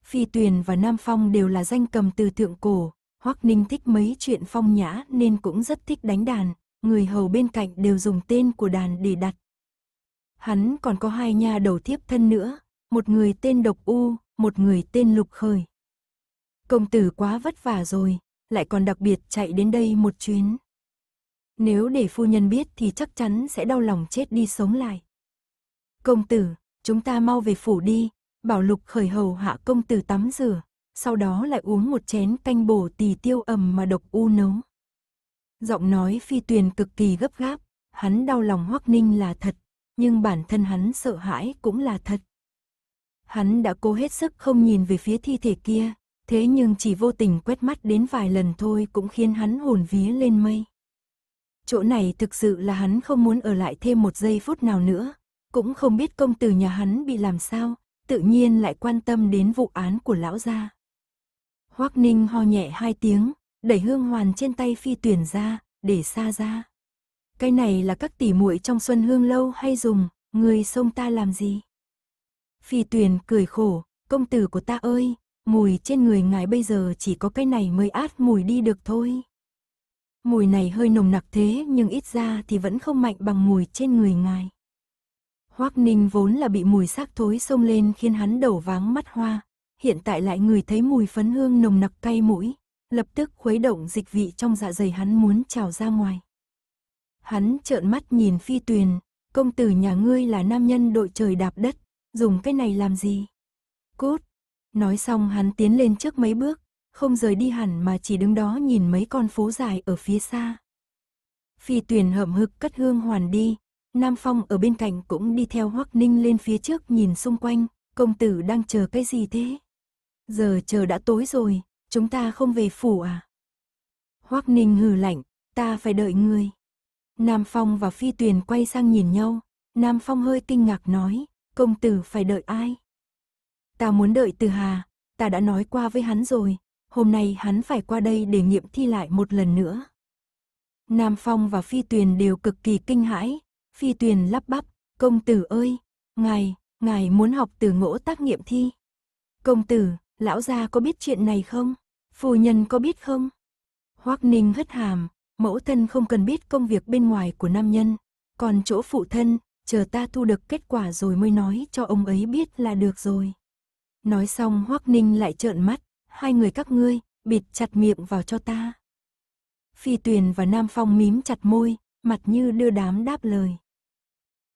Phi Tuyền và Nam Phong đều là danh cầm từ thượng cổ, Hoắc Ninh thích mấy chuyện phong nhã nên cũng rất thích đánh đàn, người hầu bên cạnh đều dùng tên của đàn để đặt. Hắn còn có hai nha đầu thiếp thân nữa, một người tên Độc U, một người tên Lục Khởi. Công tử quá vất vả rồi, lại còn đặc biệt chạy đến đây một chuyến. Nếu để phu nhân biết thì chắc chắn sẽ đau lòng chết đi sống lại. Công tử, chúng ta mau về phủ đi, bảo Lục Khởi hầu hạ công tử tắm rửa, sau đó lại uống một chén canh bổ tỳ tiêu ẩm mà Độc U nấu. Giọng nói phi tuyền cực kỳ gấp gáp, hắn đau lòng Hoắc Ninh là thật, nhưng bản thân hắn sợ hãi cũng là thật hắn đã cố hết sức không nhìn về phía thi thể kia, thế nhưng chỉ vô tình quét mắt đến vài lần thôi cũng khiến hắn hồn vía lên mây. Chỗ này thực sự là hắn không muốn ở lại thêm một giây phút nào nữa, cũng không biết công tử nhà hắn bị làm sao, tự nhiên lại quan tâm đến vụ án của lão gia. Hoắc Ninh ho nhẹ hai tiếng, đẩy hương hoàn trên tay phi tuyển ra, để xa ra. Cái này là các tỷ muội trong Xuân Hương lâu hay dùng, người sông ta làm gì? Phi tuyền cười khổ, công tử của ta ơi, mùi trên người ngài bây giờ chỉ có cái này mới át mùi đi được thôi. Mùi này hơi nồng nặc thế nhưng ít ra thì vẫn không mạnh bằng mùi trên người ngài. Hoác Ninh vốn là bị mùi xác thối xông lên khiến hắn đổ váng mắt hoa, hiện tại lại người thấy mùi phấn hương nồng nặc cay mũi, lập tức khuấy động dịch vị trong dạ dày hắn muốn trào ra ngoài. Hắn trợn mắt nhìn phi tuyền, công tử nhà ngươi là nam nhân đội trời đạp đất, dùng cái này làm gì? Cút! Nói xong hắn tiến lên trước mấy bước, không rời đi hẳn mà chỉ đứng đó nhìn mấy con phố dài ở phía xa. Phi tuyển hậm hực cất hương hoàn đi, Nam Phong ở bên cạnh cũng đi theo Hoắc Ninh lên phía trước nhìn xung quanh, công tử đang chờ cái gì thế? Giờ chờ đã tối rồi, chúng ta không về phủ à? Hoắc Ninh hừ lạnh, ta phải đợi người. Nam Phong và Phi Tuyền quay sang nhìn nhau, Nam Phong hơi kinh ngạc nói, công tử phải đợi ai? Ta muốn đợi từ hà, ta đã nói qua với hắn rồi, hôm nay hắn phải qua đây để nghiệm thi lại một lần nữa. Nam Phong và Phi Tuyền đều cực kỳ kinh hãi, Phi Tuyền lắp bắp, công tử ơi, ngài, ngài muốn học từ ngỗ tác nghiệm thi. Công tử, lão gia có biết chuyện này không? Phu nhân có biết không? Hoắc Ninh hất hàm, mẫu thân không cần biết công việc bên ngoài của nam nhân, còn chỗ phụ thân, chờ ta thu được kết quả rồi mới nói cho ông ấy biết là được rồi. Nói xong Hoắc Ninh lại trợn mắt, hai người các ngươi, bịt chặt miệng vào cho ta. Phi Tuyền và Nam Phong mím chặt môi, mặt như đưa đám đáp lời.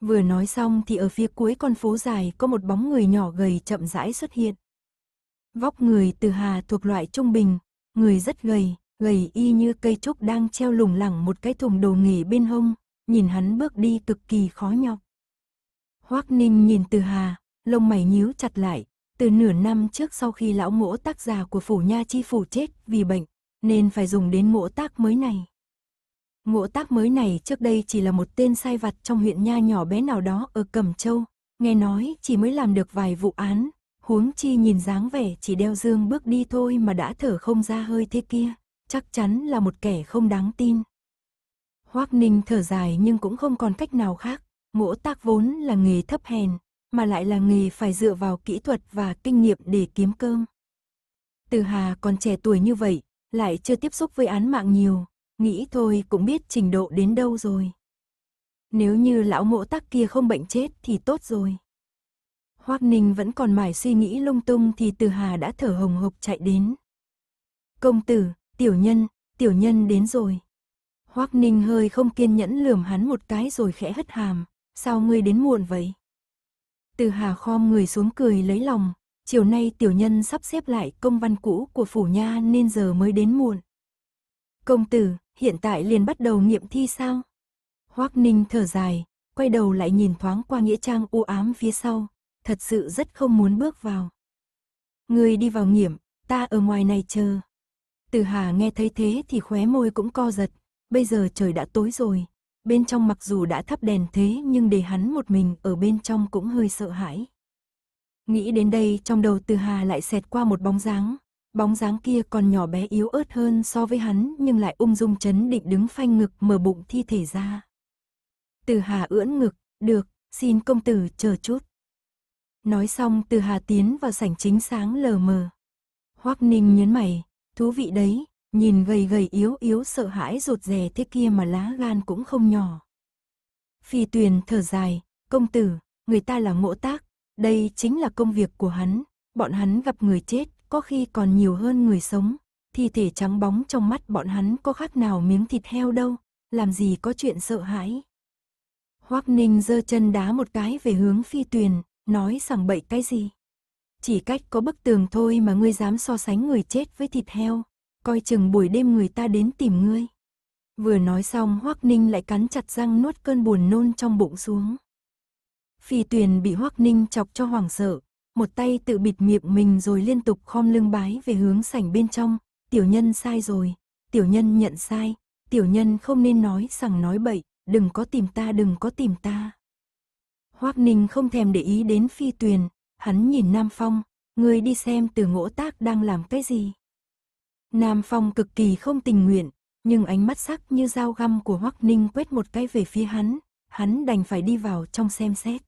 Vừa nói xong thì ở phía cuối con phố dài có một bóng người nhỏ gầy chậm rãi xuất hiện. Vóc người từ hà thuộc loại trung bình, người rất gầy, gầy y như cây trúc đang treo lủng lẳng một cái thùng đồ nghỉ bên hông, nhìn hắn bước đi cực kỳ khó nhọc. Hoác Ninh nhìn từ hà, lông mày nhíu chặt lại, từ nửa năm trước sau khi lão ngỗ tác giả của phủ nha chi phủ chết vì bệnh, nên phải dùng đến ngỗ tác mới này. Ngỗ tác mới này trước đây chỉ là một tên sai vặt trong huyện nha nhỏ bé nào đó ở Cẩm Châu, nghe nói chỉ mới làm được vài vụ án, huống chi nhìn dáng vẻ chỉ đeo dương bước đi thôi mà đã thở không ra hơi thế kia, chắc chắn là một kẻ không đáng tin. Hoác Ninh thở dài nhưng cũng không còn cách nào khác. Ngỗ tác vốn là nghề thấp hèn, mà lại là nghề phải dựa vào kỹ thuật và kinh nghiệm để kiếm cơm. Từ Hà còn trẻ tuổi như vậy, lại chưa tiếp xúc với án mạng nhiều, nghĩ thôi cũng biết trình độ đến đâu rồi. Nếu như lão ngỗ tác kia không bệnh chết thì tốt rồi. Hoác Ninh vẫn còn mải suy nghĩ lung tung thì Từ Hà đã thở hồng hộc chạy đến. Công tử, tiểu nhân, tiểu nhân đến rồi. Hoắc Ninh hơi không kiên nhẫn lườm hắn một cái rồi khẽ hất hàm, sao ngươi đến muộn vậy? Từ Hà khom người xuống cười lấy lòng, chiều nay tiểu nhân sắp xếp lại công văn cũ của phủ nha nên giờ mới đến muộn. Công tử, hiện tại liền bắt đầu nghiệm thi sao? Hoắc Ninh thở dài, quay đầu lại nhìn thoáng qua nghĩa trang u ám phía sau, thật sự rất không muốn bước vào. Ngươi đi vào nghiệm, ta ở ngoài này chờ. Từ Hà nghe thấy thế thì khóe môi cũng co giật, bây giờ trời đã tối rồi. Bên trong mặc dù đã thắp đèn thế nhưng để hắn một mình ở bên trong cũng hơi sợ hãi. Nghĩ đến đây trong đầu Từ Hà lại xẹt qua một bóng dáng. Bóng dáng kia còn nhỏ bé yếu ớt hơn so với hắn nhưng lại ung dung chấn định đứng phanh ngực mở bụng thi thể ra. Từ Hà ưỡn ngực, được, xin công tử chờ chút. Nói xong Từ Hà tiến vào sảnh chính sáng lờ mờ. Hoắc Ninh nhấn mày, thú vị đấy, Nhìn gầy gầy yếu yếu sợ hãi rụt rè thế kia mà lá gan cũng không nhỏ. Phi tuyền thở dài, công tử, người ta là ngộ tác, đây chính là công việc của hắn, bọn hắn gặp người chết, có khi còn nhiều hơn người sống, thi thể trắng bóng trong mắt bọn hắn có khác nào miếng thịt heo đâu, làm gì có chuyện sợ hãi. Hoác Ninh giơ chân đá một cái về hướng phi tuyền, nói sảng bậy cái gì. Chỉ cách có bức tường thôi mà ngươi dám so sánh người chết với thịt heo, coi chừng buổi đêm người ta đến tìm ngươi. Vừa nói xong Hoắc Ninh lại cắn chặt răng nuốt cơn buồn nôn trong bụng xuống. Phi tuyền bị Hoắc Ninh chọc cho hoảng sợ, một tay tự bịt miệng mình rồi liên tục khom lưng bái về hướng sảnh bên trong, tiểu nhân sai rồi, tiểu nhân nhận sai, tiểu nhân không nên nói sằng nói bậy, đừng có tìm ta đừng có tìm ta. Hoắc Ninh không thèm để ý đến phi tuyền, hắn nhìn Nam Phong, người đi xem từ ngỗ tác đang làm cái gì. Nam Phong cực kỳ không tình nguyện, nhưng ánh mắt sắc như dao găm của Hoắc Ninh quét một cái về phía hắn, hắn đành phải đi vào trong xem xét.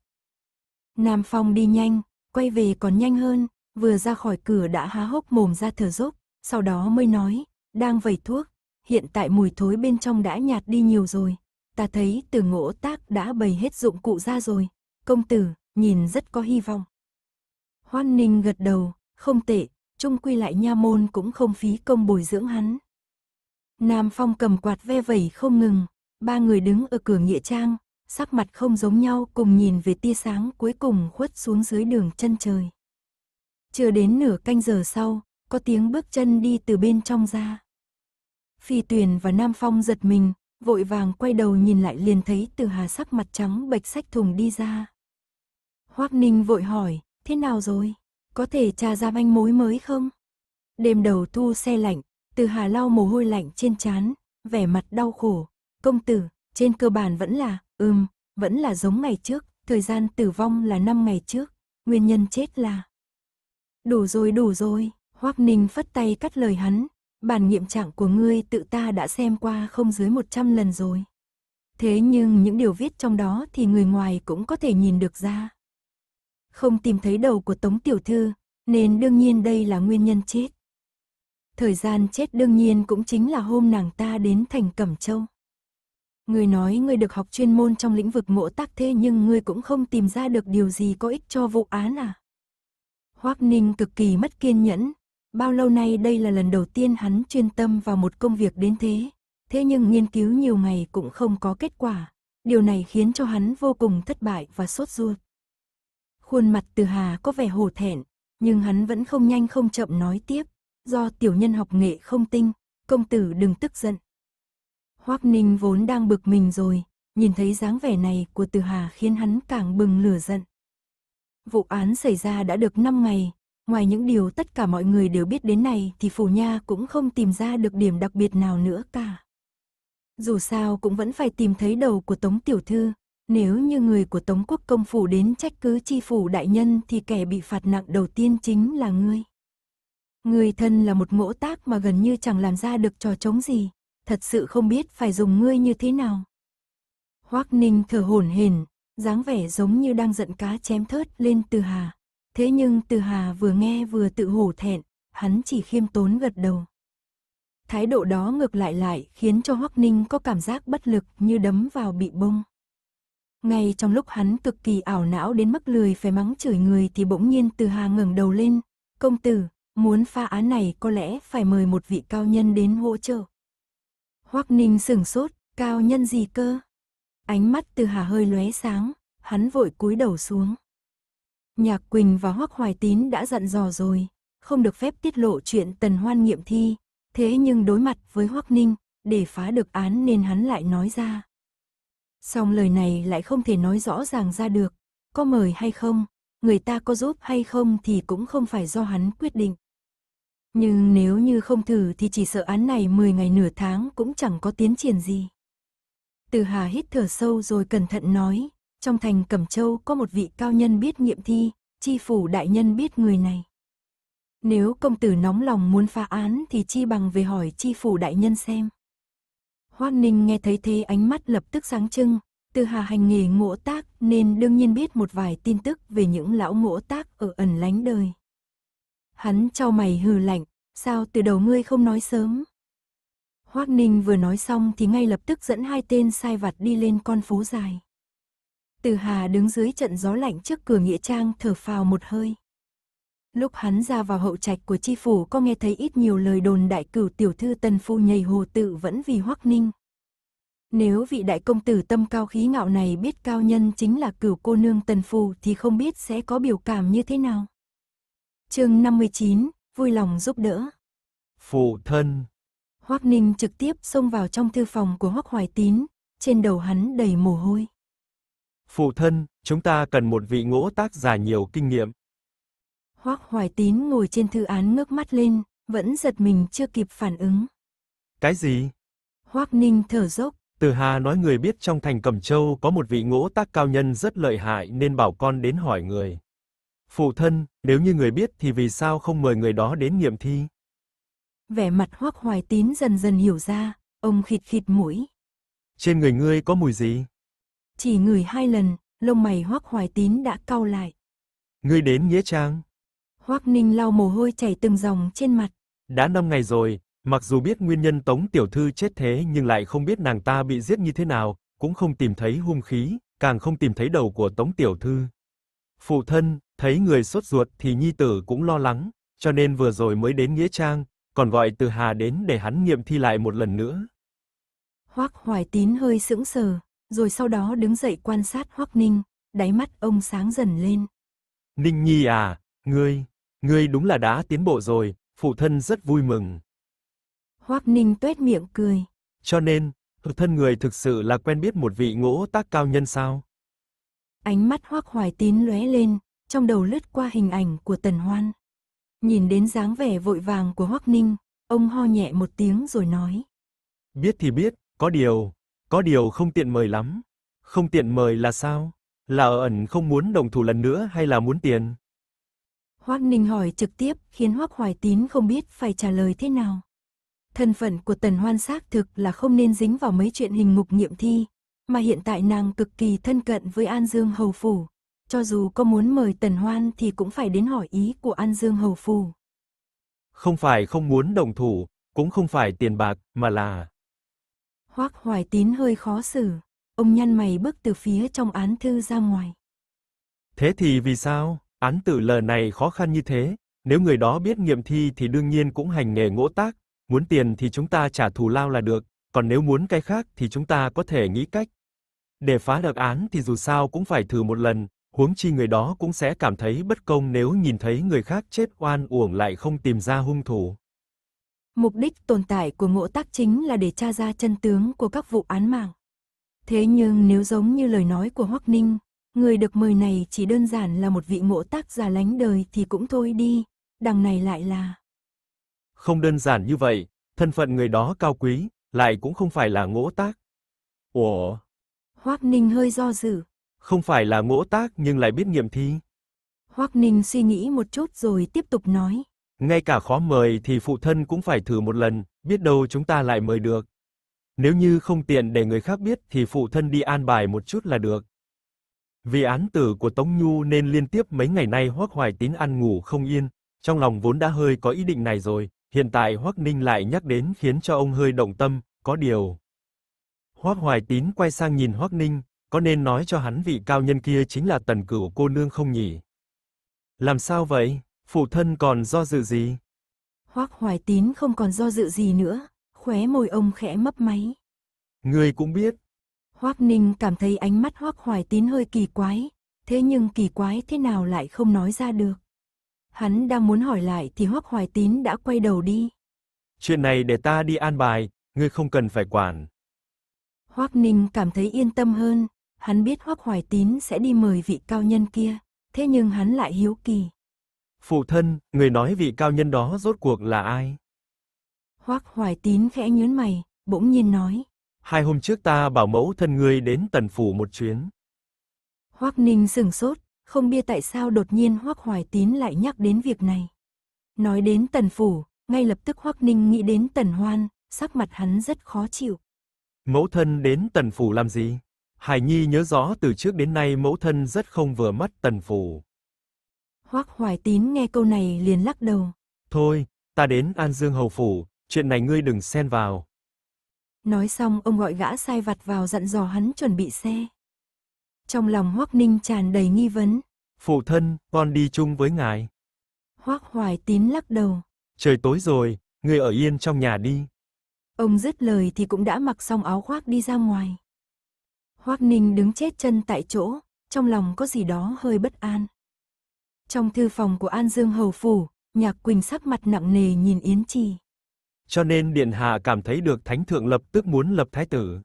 Nam Phong đi nhanh, quay về còn nhanh hơn, vừa ra khỏi cửa đã há hốc mồm ra thở dốc, sau đó mới nói, đang vẩy thuốc, hiện tại mùi thối bên trong đã nhạt đi nhiều rồi, ta thấy từ ngỗ tác đã bày hết dụng cụ ra rồi, công tử, nhìn rất có hy vọng. Hoan Ninh gật đầu, không tệ, chung quy lại nha môn cũng không phí công bồi dưỡng hắn. Nam Phong cầm quạt ve vẩy không ngừng, ba người đứng ở cửa nghĩa trang, sắc mặt không giống nhau cùng nhìn về tia sáng cuối cùng khuất xuống dưới đường chân trời. Chưa đến nửa canh giờ sau, có tiếng bước chân đi từ bên trong ra. Phi Tuyền và Nam Phong giật mình, vội vàng quay đầu nhìn lại liền thấy từ hà sắc mặt trắng bạch sách thùng đi ra. Hoác Ninh vội hỏi, thế nào rồi? có thể tra ra manh mối mới không? Đêm đầu thu xe lạnh, từ hà lau mồ hôi lạnh trên trán, vẻ mặt đau khổ. Công tử, trên cơ bản vẫn là, ừm, vẫn là giống ngày trước, thời gian tử vong là 5 ngày trước, nguyên nhân chết là. Đủ rồi đủ rồi, Hoác Ninh phất tay cắt lời hắn, bản nghiệm trạng của ngươi tự ta đã xem qua không dưới 100 lần rồi. Thế nhưng những điều viết trong đó thì người ngoài cũng có thể nhìn được ra không tìm thấy đầu của Tống Tiểu Thư, nên đương nhiên đây là nguyên nhân chết. Thời gian chết đương nhiên cũng chính là hôm nàng ta đến thành Cẩm Châu. Người nói người được học chuyên môn trong lĩnh vực mộ tác thế nhưng người cũng không tìm ra được điều gì có ích cho vụ án à. Hoác Ninh cực kỳ mất kiên nhẫn, bao lâu nay đây là lần đầu tiên hắn chuyên tâm vào một công việc đến thế, thế nhưng nghiên cứu nhiều ngày cũng không có kết quả. Điều này khiến cho hắn vô cùng thất bại và sốt ruột. Khuôn mặt từ hà có vẻ hổ thẹn, nhưng hắn vẫn không nhanh không chậm nói tiếp. Do tiểu nhân học nghệ không tinh, công tử đừng tức giận. Hoác Ninh vốn đang bực mình rồi, nhìn thấy dáng vẻ này của từ hà khiến hắn càng bừng lửa giận. Vụ án xảy ra đã được 5 ngày, ngoài những điều tất cả mọi người đều biết đến này thì phủ nha cũng không tìm ra được điểm đặc biệt nào nữa cả. Dù sao cũng vẫn phải tìm thấy đầu của Tống Tiểu Thư, nếu như người của Tống Quốc Công Phủ đến trách cứ chi phủ đại nhân thì kẻ bị phạt nặng đầu tiên chính là ngươi. Ngươi thân là một ngỗ tác mà gần như chẳng làm ra được trò chống gì, thật sự không biết phải dùng ngươi như thế nào. Hoác Ninh thở hổn hển, dáng vẻ giống như đang giận cá chém thớt lên Từ Hà. Thế nhưng Từ Hà vừa nghe vừa tự hổ thẹn, hắn chỉ khiêm tốn gật đầu. Thái độ đó ngược lại lại khiến cho Hoắc Ninh có cảm giác bất lực như đấm vào bị bông. Ngay trong lúc hắn cực kỳ ảo não đến mức lười phải mắng chửi người thì bỗng nhiên từ hà ngẩng đầu lên. Công tử, muốn phá án này có lẽ phải mời một vị cao nhân đến hỗ trợ. Hoắc Ninh sửng sốt, cao nhân gì cơ? Ánh mắt từ hà hơi lóe sáng, hắn vội cúi đầu xuống. Nhạc Quỳnh và Hoắc Hoài Tín đã dặn dò rồi, không được phép tiết lộ chuyện tần hoan nghiệm thi. Thế nhưng đối mặt với Hoắc Ninh, để phá được án nên hắn lại nói ra. Song lời này lại không thể nói rõ ràng ra được, có mời hay không, người ta có giúp hay không thì cũng không phải do hắn quyết định. Nhưng nếu như không thử thì chỉ sợ án này 10 ngày nửa tháng cũng chẳng có tiến triển gì. Từ Hà hít thở sâu rồi cẩn thận nói, trong thành Cẩm Châu có một vị cao nhân biết nghiệm thi, chi phủ đại nhân biết người này. Nếu công tử nóng lòng muốn phá án thì chi bằng về hỏi chi phủ đại nhân xem. Hoan Ninh nghe thấy thế ánh mắt lập tức sáng trưng, từ Hà Hành nghề ngộ tác nên đương nhiên biết một vài tin tức về những lão ngộ tác ở ẩn lánh đời. Hắn trao mày hừ lạnh, sao từ đầu ngươi không nói sớm? Hoác Ninh vừa nói xong thì ngay lập tức dẫn hai tên sai vặt đi lên con phố dài. Từ Hà đứng dưới trận gió lạnh trước cửa Nghĩa Trang thở phào một hơi. Lúc hắn ra vào hậu trạch của chi phủ có nghe thấy ít nhiều lời đồn đại cửu tiểu thư tần phu nhầy hồ tự vẫn vì hoắc ninh. Nếu vị đại công tử tâm cao khí ngạo này biết cao nhân chính là cửu cô nương tần phu thì không biết sẽ có biểu cảm như thế nào. chương 59, vui lòng giúp đỡ. Phụ thân. Hoắc Ninh trực tiếp xông vào trong thư phòng của Hoắc Hoài Tín, trên đầu hắn đầy mồ hôi. Phụ thân, chúng ta cần một vị ngỗ tác giả nhiều kinh nghiệm, Hoác Hoài Tín ngồi trên thư án ngước mắt lên, vẫn giật mình chưa kịp phản ứng. Cái gì? Hoác Ninh thở dốc. Từ Hà nói người biết trong thành Cẩm Châu có một vị ngỗ tác cao nhân rất lợi hại nên bảo con đến hỏi người. Phụ thân, nếu như người biết thì vì sao không mời người đó đến nghiệm thi? Vẻ mặt Hoác Hoài Tín dần dần hiểu ra, ông khịt khịt mũi. Trên người ngươi có mùi gì? Chỉ ngửi hai lần, lông mày Hoác Hoài Tín đã cau lại. Ngươi đến Nghĩa Trang? Hoắc Ninh lau mồ hôi chảy từng dòng trên mặt. Đã 5 ngày rồi, mặc dù biết nguyên nhân Tống tiểu thư chết thế nhưng lại không biết nàng ta bị giết như thế nào, cũng không tìm thấy hung khí, càng không tìm thấy đầu của Tống tiểu thư. Phụ thân thấy người sốt ruột thì nhi tử cũng lo lắng, cho nên vừa rồi mới đến nghĩa trang, còn gọi Từ Hà đến để hắn nghiệm thi lại một lần nữa. Hoắc Hoài Tín hơi sững sờ, rồi sau đó đứng dậy quan sát Hoắc Ninh, đáy mắt ông sáng dần lên. Ninh Nhi à, ngươi Ngươi đúng là đã tiến bộ rồi, phụ thân rất vui mừng. Hoắc Ninh tuét miệng cười. Cho nên, thân người thực sự là quen biết một vị ngỗ tác cao nhân sao? Ánh mắt Hoắc Hoài Tín lóe lên, trong đầu lướt qua hình ảnh của Tần Hoan. Nhìn đến dáng vẻ vội vàng của Hoắc Ninh, ông ho nhẹ một tiếng rồi nói: "Biết thì biết, có điều, có điều không tiện mời lắm." Không tiện mời là sao? Là ẩn không muốn đồng thủ lần nữa hay là muốn tiền? Hoác Ninh hỏi trực tiếp khiến Hoác Hoài Tín không biết phải trả lời thế nào. Thân phận của Tần Hoan xác thực là không nên dính vào mấy chuyện hình ngục nghiệm thi, mà hiện tại nàng cực kỳ thân cận với An Dương Hầu Phủ. Cho dù có muốn mời Tần Hoan thì cũng phải đến hỏi ý của An Dương Hầu Phủ. Không phải không muốn đồng thủ, cũng không phải tiền bạc, mà là... Hoác Hoài Tín hơi khó xử, ông nhăn mày bước từ phía trong án thư ra ngoài. Thế thì vì sao? Án tử lờ này khó khăn như thế, nếu người đó biết nghiệm thi thì đương nhiên cũng hành nghề ngỗ tác, muốn tiền thì chúng ta trả thù lao là được, còn nếu muốn cái khác thì chúng ta có thể nghĩ cách. Để phá được án thì dù sao cũng phải thử một lần, huống chi người đó cũng sẽ cảm thấy bất công nếu nhìn thấy người khác chết oan uổng lại không tìm ra hung thủ. Mục đích tồn tại của ngộ tác chính là để tra ra chân tướng của các vụ án mạng. Thế nhưng nếu giống như lời nói của Hoắc Ninh, Người được mời này chỉ đơn giản là một vị ngộ tác giả lánh đời thì cũng thôi đi, đằng này lại là... Không đơn giản như vậy, thân phận người đó cao quý, lại cũng không phải là ngộ tác. Ủa? Hoác Ninh hơi do dự. Không phải là ngỗ tác nhưng lại biết nghiệm thi. Hoác Ninh suy nghĩ một chút rồi tiếp tục nói. Ngay cả khó mời thì phụ thân cũng phải thử một lần, biết đâu chúng ta lại mời được. Nếu như không tiện để người khác biết thì phụ thân đi an bài một chút là được. Vì án tử của Tống Nhu nên liên tiếp mấy ngày nay Hoắc Hoài Tín ăn ngủ không yên, trong lòng vốn đã hơi có ý định này rồi, hiện tại Hoắc Ninh lại nhắc đến khiến cho ông hơi động tâm, có điều. Hoắc Hoài Tín quay sang nhìn Hoắc Ninh, có nên nói cho hắn vị cao nhân kia chính là Tần Cửu cô nương không nhỉ? Làm sao vậy? Phụ thân còn do dự gì? Hoắc Hoài Tín không còn do dự gì nữa, khóe môi ông khẽ mấp máy. người cũng biết, Hoác Ninh cảm thấy ánh mắt Hoác Hoài Tín hơi kỳ quái, thế nhưng kỳ quái thế nào lại không nói ra được. Hắn đang muốn hỏi lại thì Hoác Hoài Tín đã quay đầu đi. Chuyện này để ta đi an bài, ngươi không cần phải quản. Hoác Ninh cảm thấy yên tâm hơn, hắn biết Hoác Hoài Tín sẽ đi mời vị cao nhân kia, thế nhưng hắn lại hiếu kỳ. Phụ thân, người nói vị cao nhân đó rốt cuộc là ai? Hoác Hoài Tín khẽ nhớn mày, bỗng nhiên nói hai hôm trước ta bảo mẫu thân ngươi đến tần phủ một chuyến. Hoắc Ninh sừng sốt, không biết tại sao đột nhiên Hoắc Hoài Tín lại nhắc đến việc này. Nói đến tần phủ, ngay lập tức Hoắc Ninh nghĩ đến tần hoan, sắc mặt hắn rất khó chịu. Mẫu thân đến tần phủ làm gì? Hải Nhi nhớ rõ từ trước đến nay mẫu thân rất không vừa mắt tần phủ. Hoắc Hoài Tín nghe câu này liền lắc đầu. Thôi, ta đến An Dương Hầu Phủ, chuyện này ngươi đừng xen vào. Nói xong ông gọi gã sai vặt vào dặn dò hắn chuẩn bị xe. Trong lòng Hoắc Ninh tràn đầy nghi vấn. Phụ thân, con đi chung với ngài. Hoắc Hoài Tín lắc đầu. Trời tối rồi, người ở yên trong nhà đi. Ông dứt lời thì cũng đã mặc xong áo khoác đi ra ngoài. Hoắc Ninh đứng chết chân tại chỗ, trong lòng có gì đó hơi bất an. Trong thư phòng của An Dương Hầu Phủ, Nhạc Quỳnh sắc mặt nặng nề nhìn Yến Trì cho nên Điện Hạ cảm thấy được Thánh Thượng lập tức muốn lập Thái Tử.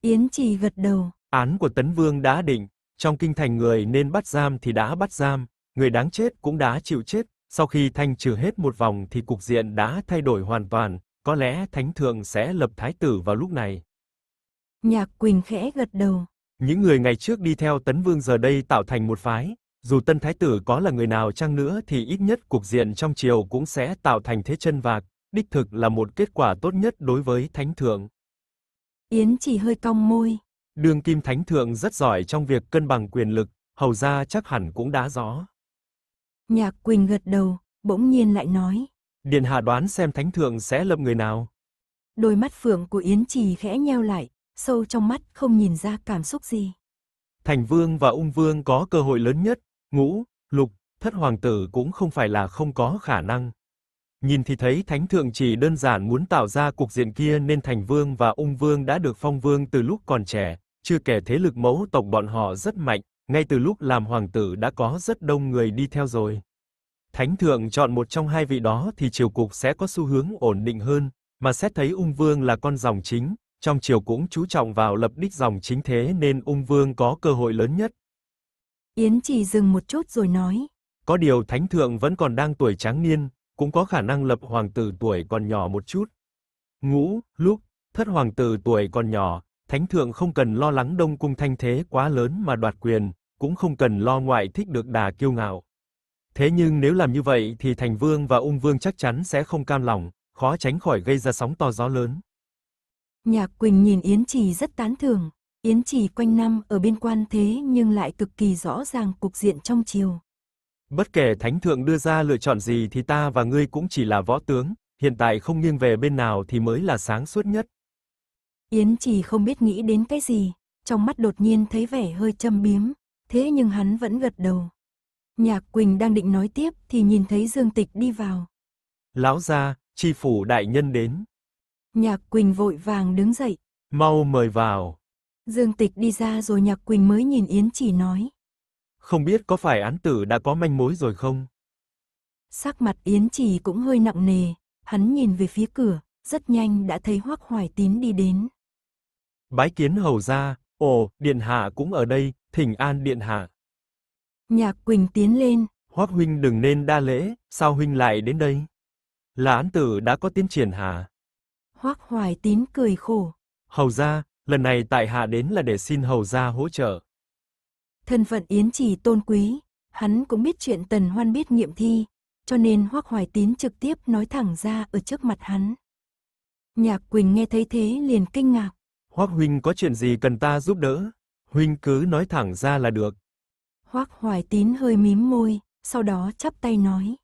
Yến Trì gật đầu. Án của Tấn Vương đã định, trong kinh thành người nên bắt giam thì đã bắt giam, người đáng chết cũng đã chịu chết, sau khi thanh trừ hết một vòng thì cục diện đã thay đổi hoàn toàn, có lẽ Thánh Thượng sẽ lập Thái Tử vào lúc này. Nhạc Quỳnh khẽ gật đầu. Những người ngày trước đi theo Tấn Vương giờ đây tạo thành một phái, dù Tân Thái Tử có là người nào chăng nữa thì ít nhất cục diện trong triều cũng sẽ tạo thành thế chân vạc, đích thực là một kết quả tốt nhất đối với thánh thượng. Yến chỉ hơi cong môi. Đường Kim Thánh Thượng rất giỏi trong việc cân bằng quyền lực, hầu gia chắc hẳn cũng đã rõ. Nhạc Quỳnh gật đầu, bỗng nhiên lại nói. Điện hạ đoán xem Thánh Thượng sẽ lập người nào. Đôi mắt phượng của Yến Trì khẽ nheo lại, sâu trong mắt không nhìn ra cảm xúc gì. Thành Vương và Ung Vương có cơ hội lớn nhất, ngũ, lục, thất hoàng tử cũng không phải là không có khả năng. Nhìn thì thấy Thánh Thượng chỉ đơn giản muốn tạo ra cuộc diện kia nên Thành Vương và Ung Vương đã được phong vương từ lúc còn trẻ, chưa kể thế lực mẫu tộc bọn họ rất mạnh, ngay từ lúc làm hoàng tử đã có rất đông người đi theo rồi. Thánh Thượng chọn một trong hai vị đó thì triều cục sẽ có xu hướng ổn định hơn, mà xét thấy Ung Vương là con dòng chính, trong triều cũng chú trọng vào lập đích dòng chính thế nên Ung Vương có cơ hội lớn nhất. Yến chỉ dừng một chút rồi nói. Có điều Thánh Thượng vẫn còn đang tuổi tráng niên, cũng có khả năng lập hoàng tử tuổi còn nhỏ một chút. Ngũ, lúc, thất hoàng tử tuổi còn nhỏ, thánh thượng không cần lo lắng đông cung thanh thế quá lớn mà đoạt quyền, cũng không cần lo ngoại thích được đà kiêu ngạo. Thế nhưng nếu làm như vậy thì thành vương và ung vương chắc chắn sẽ không cam lòng, khó tránh khỏi gây ra sóng to gió lớn. Nhạc Quỳnh nhìn Yến Trì rất tán thưởng, Yến Trì quanh năm ở bên quan thế nhưng lại cực kỳ rõ ràng cục diện trong chiều Bất kể thánh thượng đưa ra lựa chọn gì thì ta và ngươi cũng chỉ là võ tướng, hiện tại không nghiêng về bên nào thì mới là sáng suốt nhất. Yến chỉ không biết nghĩ đến cái gì, trong mắt đột nhiên thấy vẻ hơi châm biếm, thế nhưng hắn vẫn gật đầu. Nhạc Quỳnh đang định nói tiếp thì nhìn thấy Dương Tịch đi vào. Lão gia, tri phủ đại nhân đến. Nhạc Quỳnh vội vàng đứng dậy. Mau mời vào. Dương Tịch đi ra rồi Nhạc Quỳnh mới nhìn Yến Chỉ nói không biết có phải án tử đã có manh mối rồi không? Sắc mặt Yến Trì cũng hơi nặng nề, hắn nhìn về phía cửa, rất nhanh đã thấy Hoắc Hoài Tín đi đến. Bái kiến hầu gia, ồ, điện hạ cũng ở đây, thỉnh an điện hạ. Nhạc Quỳnh tiến lên, Hoắc huynh đừng nên đa lễ, sao huynh lại đến đây? Là án tử đã có tiến triển hả? Hoắc Hoài Tín cười khổ. Hầu gia, lần này tại hạ đến là để xin hầu gia hỗ trợ. Thân phận Yến Trì tôn quý, hắn cũng biết chuyện Tần Hoan biết nghiệm thi, cho nên Hoắc Hoài Tín trực tiếp nói thẳng ra ở trước mặt hắn. Nhạc Quỳnh nghe thấy thế liền kinh ngạc. Hoắc Huynh có chuyện gì cần ta giúp đỡ? Huynh cứ nói thẳng ra là được. Hoắc Hoài Tín hơi mím môi, sau đó chắp tay nói.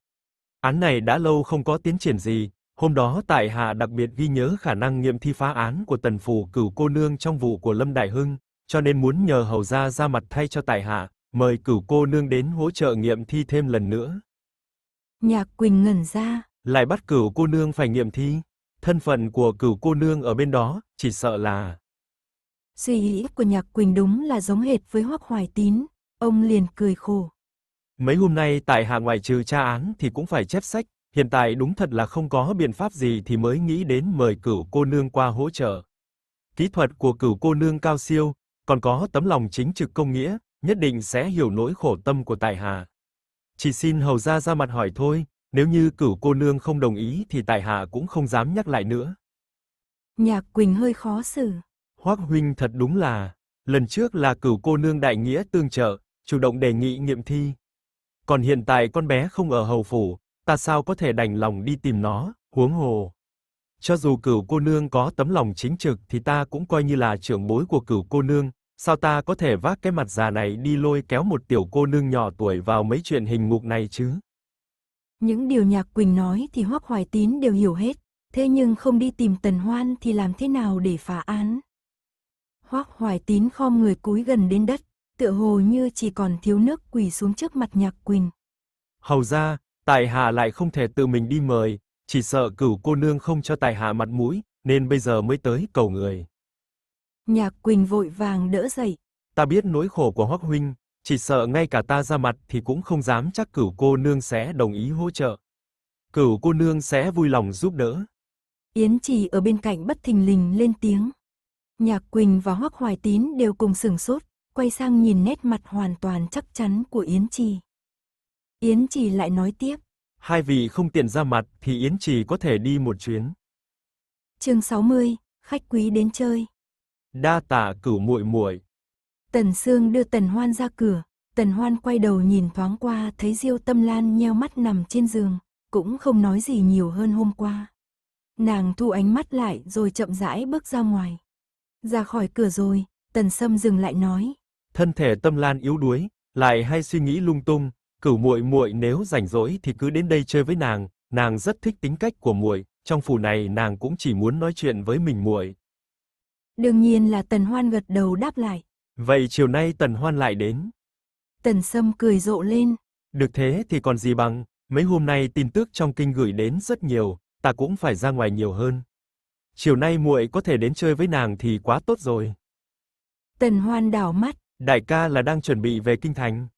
Án này đã lâu không có tiến triển gì, hôm đó tại hạ đặc biệt ghi nhớ khả năng nghiệm thi phá án của tần phủ cửu cô nương trong vụ của Lâm Đại Hưng, cho nên muốn nhờ hầu gia ra mặt thay cho tại hạ, mời cửu cô nương đến hỗ trợ nghiệm thi thêm lần nữa. Nhạc Quỳnh ngẩn ra, lại bắt cửu cô nương phải nghiệm thi, thân phận của cửu cô nương ở bên đó, chỉ sợ là Suy nghĩ của Nhạc Quỳnh đúng là giống hệt với Hoắc Hoài Tín, ông liền cười khổ. Mấy hôm nay tại hạ ngoại trừ tra án thì cũng phải chép sách, hiện tại đúng thật là không có biện pháp gì thì mới nghĩ đến mời cửu cô nương qua hỗ trợ. Kỹ thuật của cửu cô nương cao siêu, còn có tấm lòng chính trực công nghĩa, nhất định sẽ hiểu nỗi khổ tâm của Tài Hà. Chỉ xin hầu gia ra mặt hỏi thôi, nếu như cửu cô nương không đồng ý thì Tài Hà cũng không dám nhắc lại nữa. Nhạc Quỳnh hơi khó xử. hoắc huynh thật đúng là, lần trước là cửu cô nương đại nghĩa tương trợ, chủ động đề nghị nghiệm thi. Còn hiện tại con bé không ở hầu phủ, ta sao có thể đành lòng đi tìm nó, huống hồ. Cho dù cửu cô nương có tấm lòng chính trực thì ta cũng coi như là trưởng bối của cửu cô nương, sao ta có thể vác cái mặt già này đi lôi kéo một tiểu cô nương nhỏ tuổi vào mấy chuyện hình ngục này chứ? Những điều Nhạc Quỳnh nói thì Hoắc Hoài Tín đều hiểu hết, thế nhưng không đi tìm Tần Hoan thì làm thế nào để phá án? Hoắc Hoài Tín khom người cúi gần đến đất, tựa hồ như chỉ còn thiếu nước quỳ xuống trước mặt Nhạc Quỳnh. Hầu ra, tại hạ lại không thể tự mình đi mời, chỉ sợ cửu cô nương không cho tài hạ mặt mũi, nên bây giờ mới tới cầu người. Nhạc Quỳnh vội vàng đỡ dậy. Ta biết nỗi khổ của Hoắc huynh, chỉ sợ ngay cả ta ra mặt thì cũng không dám chắc cửu cô nương sẽ đồng ý hỗ trợ. Cửu cô nương sẽ vui lòng giúp đỡ. Yến Trì ở bên cạnh bất thình lình lên tiếng. Nhạc Quỳnh và Hoắc Hoài Tín đều cùng sừng sốt, quay sang nhìn nét mặt hoàn toàn chắc chắn của Yến Trì. Yến Trì lại nói tiếp hai vị không tiện ra mặt thì Yến trì có thể đi một chuyến. Chương 60, khách quý đến chơi. Đa tạ cửu muội muội. Tần Sương đưa Tần Hoan ra cửa, Tần Hoan quay đầu nhìn thoáng qua thấy Diêu Tâm Lan nheo mắt nằm trên giường, cũng không nói gì nhiều hơn hôm qua. Nàng thu ánh mắt lại rồi chậm rãi bước ra ngoài. Ra khỏi cửa rồi, Tần Sâm dừng lại nói. Thân thể Tâm Lan yếu đuối, lại hay suy nghĩ lung tung, Cửu muội muội nếu rảnh rỗi thì cứ đến đây chơi với nàng, nàng rất thích tính cách của muội, trong phủ này nàng cũng chỉ muốn nói chuyện với mình muội. Đương nhiên là Tần Hoan gật đầu đáp lại. Vậy chiều nay Tần Hoan lại đến. Tần Sâm cười rộ lên. Được thế thì còn gì bằng, mấy hôm nay tin tức trong kinh gửi đến rất nhiều, ta cũng phải ra ngoài nhiều hơn. Chiều nay muội có thể đến chơi với nàng thì quá tốt rồi. Tần Hoan đảo mắt. Đại ca là đang chuẩn bị về kinh thành.